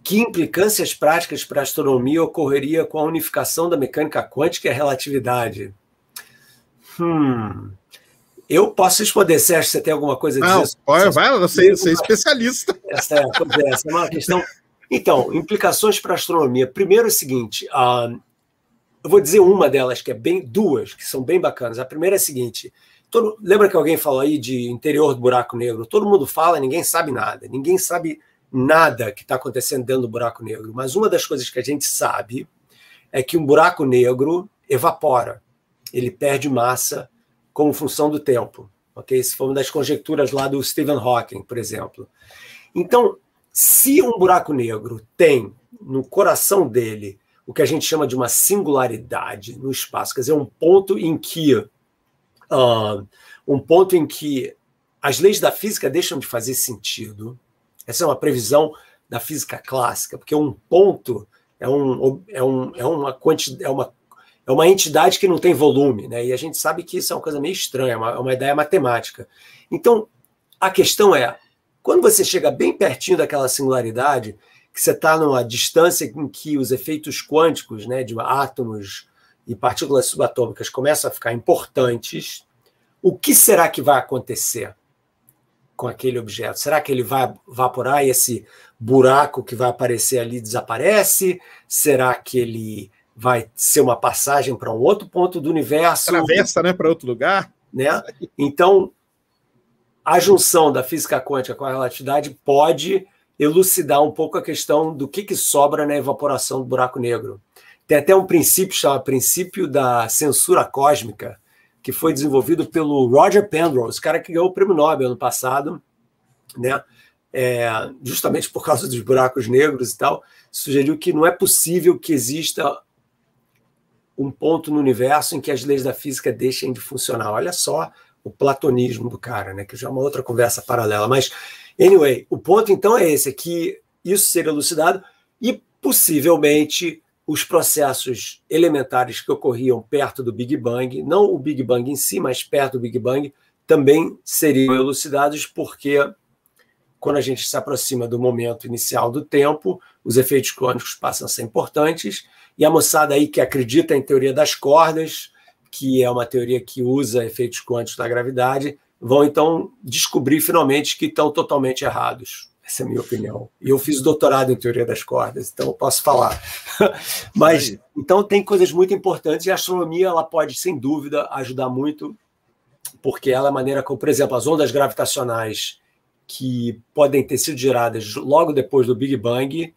que implicâncias práticas para a astronomia ocorreria com a unificação da mecânica quântica e a relatividade? Hum. Eu posso responder, Sérgio, você tem alguma coisa a dizer? Não, vai, você, você é especialista. Essa é, é, essa é uma questão. Então, implicações para a astronomia. Primeiro é o seguinte, uh, eu vou dizer uma delas, que é bem, duas, que são bem bacanas. A primeira é a seguinte, todo, lembra que alguém falou aí de interior do buraco negro? Todo mundo fala, ninguém sabe nada, ninguém sabe nada que está acontecendo dentro do buraco negro, mas uma das coisas que a gente sabe é que um buraco negro evapora, ele perde massa como função do tempo. Ok? Isso foi uma das conjecturas lá do Stephen Hawking, por exemplo. Então, se um buraco negro tem no coração dele o que a gente chama de uma singularidade no espaço, quer dizer, um ponto em que ah, um ponto em que as leis da física deixam de fazer sentido, essa é uma previsão da física clássica, porque um ponto é, um, é, um, é, uma, quanti, é, uma, é uma entidade que não tem volume, né? E a gente sabe que isso é uma coisa meio estranha, é uma, é uma ideia matemática. Então, a questão é, quando você chega bem pertinho daquela singularidade, que você está numa distância em que os efeitos quânticos, né, de átomos e partículas subatômicas começam a ficar importantes, o que será que vai acontecer? com aquele objeto? Será que ele vai evaporar e esse buraco que vai aparecer ali desaparece? Será que ele vai ser uma passagem para um outro ponto do universo? Travessa, né, para outro lugar? Né? Então, a junção da física quântica com a relatividade pode elucidar um pouco a questão do que, que sobra na evaporação do buraco negro. Tem até um princípio chamado princípio da censura cósmica, que foi desenvolvido pelo Roger Penrose, cara que ganhou o prêmio Nobel ano passado, né? É, justamente por causa dos buracos negros e tal, sugeriu que não é possível que exista um ponto no universo em que as leis da física deixem de funcionar. Olha só o platonismo do cara, né? Que já é uma outra conversa paralela. Mas, anyway, o ponto então é esse: é que isso seria elucidado e possivelmente os processos elementares que ocorriam perto do Big Bang, não o Big Bang em si, mas perto do Big Bang, também seriam elucidados, porque quando a gente se aproxima do momento inicial do tempo, os efeitos crônicos passam a ser importantes, e a moçada aí que acredita em teoria das cordas, que é uma teoria que usa efeitos quânticos da gravidade, vão então descobrir finalmente que estão totalmente errados. Essa é a minha opinião. E eu fiz doutorado em teoria das cordas, então eu posso falar. Mas então tem coisas muito importantes e a astronomia ela pode sem dúvida ajudar muito, porque ela é a maneira como, por exemplo, as ondas gravitacionais que podem ter sido geradas logo depois do Big Bang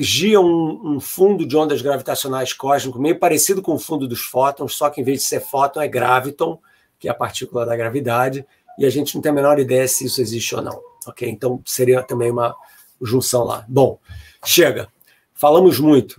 giam um, um fundo de ondas gravitacionais cósmico meio parecido com o fundo dos fótons, só que em vez de ser fóton é graviton, que é a partícula da gravidade, e a gente não tem a menor ideia se isso existe ou não. Ok? Então seria também uma junção lá. Bom, chega. Falamos muito.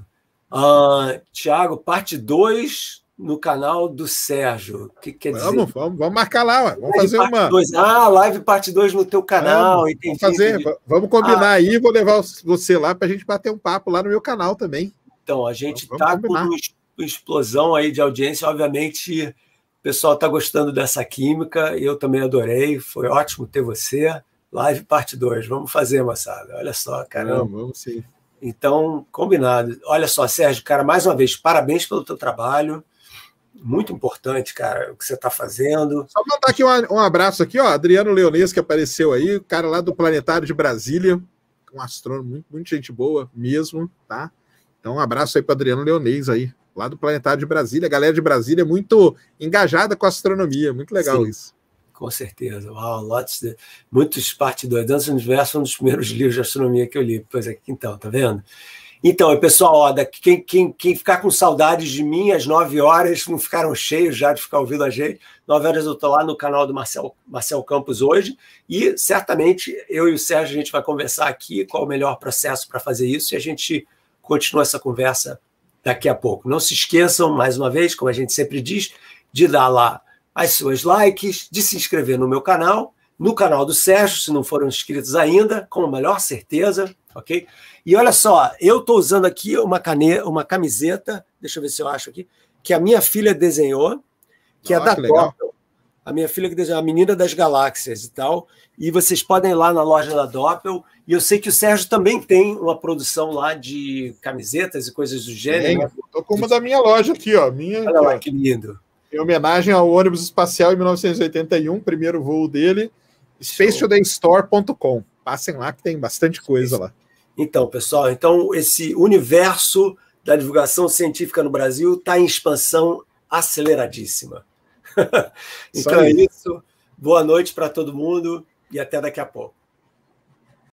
Uh, ah, Tiago, parte 2 no canal do Sérgio. O que quer dizer? Vamos, vamos marcar lá, vamos live fazer uma. Dois. Ah, live parte 2 no teu canal. Ah, entendi, vamos fazer, vamos combinar ah. aí, vou levar você lá para a gente bater um papo lá no meu canal também. Então, a gente está com uma explosão aí de audiência, obviamente. O pessoal está gostando dessa química, eu também adorei, foi ótimo ter você live parte 2. Vamos fazer, moçada. Olha só, caramba. Não, vamos sim. Então, combinado. Olha só, Sérgio, cara, mais uma vez, parabéns pelo teu trabalho. Muito importante, cara, o que você está fazendo. Só mandar aqui um, um, abraço aqui, ó. Adriano Leonês, que apareceu aí, o cara lá do Planetário de Brasília, um astrônomo, muito, muito gente boa mesmo, tá? Então, um abraço aí para Adriano Leonês aí, lá do Planetário de Brasília. A galera de Brasília é muito engajada com a astronomia, muito legal Sim. isso com certeza. Wow, lots de, muitos parte do Dança do Universo é um dos primeiros livros de astronomia que eu li. Pois é, então, tá vendo? Então, pessoal, ó, daqui, quem, quem, quem, ficar com saudades de mim, às 9 horas, não ficaram cheios já de ficar ouvindo a gente. 9 horas eu estou lá no canal do Marcel, Marcel Campos hoje. E certamente eu e o Sérgio a gente vai conversar aqui qual o melhor processo para fazer isso e a gente continua essa conversa daqui a pouco. Não se esqueçam, mais uma vez, como a gente sempre diz, de dar lá as suas likes, de se inscrever no meu canal, no canal do Sérgio, se não foram inscritos ainda, com a melhor certeza, ok? E olha só, eu estou usando aqui uma, cane uma camiseta, deixa eu ver se eu acho aqui, que a minha filha desenhou, que é ah, é da que Doppel. A minha filha que desenhou, a Menina das Galáxias e tal. E vocês podem ir lá na loja da Doppel. E eu sei que o Sérgio também tem uma produção lá de camisetas e coisas do gênero. Estou né? com uma da minha loja aqui, ó. Minha, olha lá, que lindo. Em homenagem ao ônibus espacial em 1981, primeiro voo dele, spacetodaystore.com. Passem lá que tem bastante coisa lá. Então, pessoal, então esse universo da divulgação científica no Brasil está em expansão aceleradíssima. então é isso. Boa noite para todo mundo e até daqui a pouco.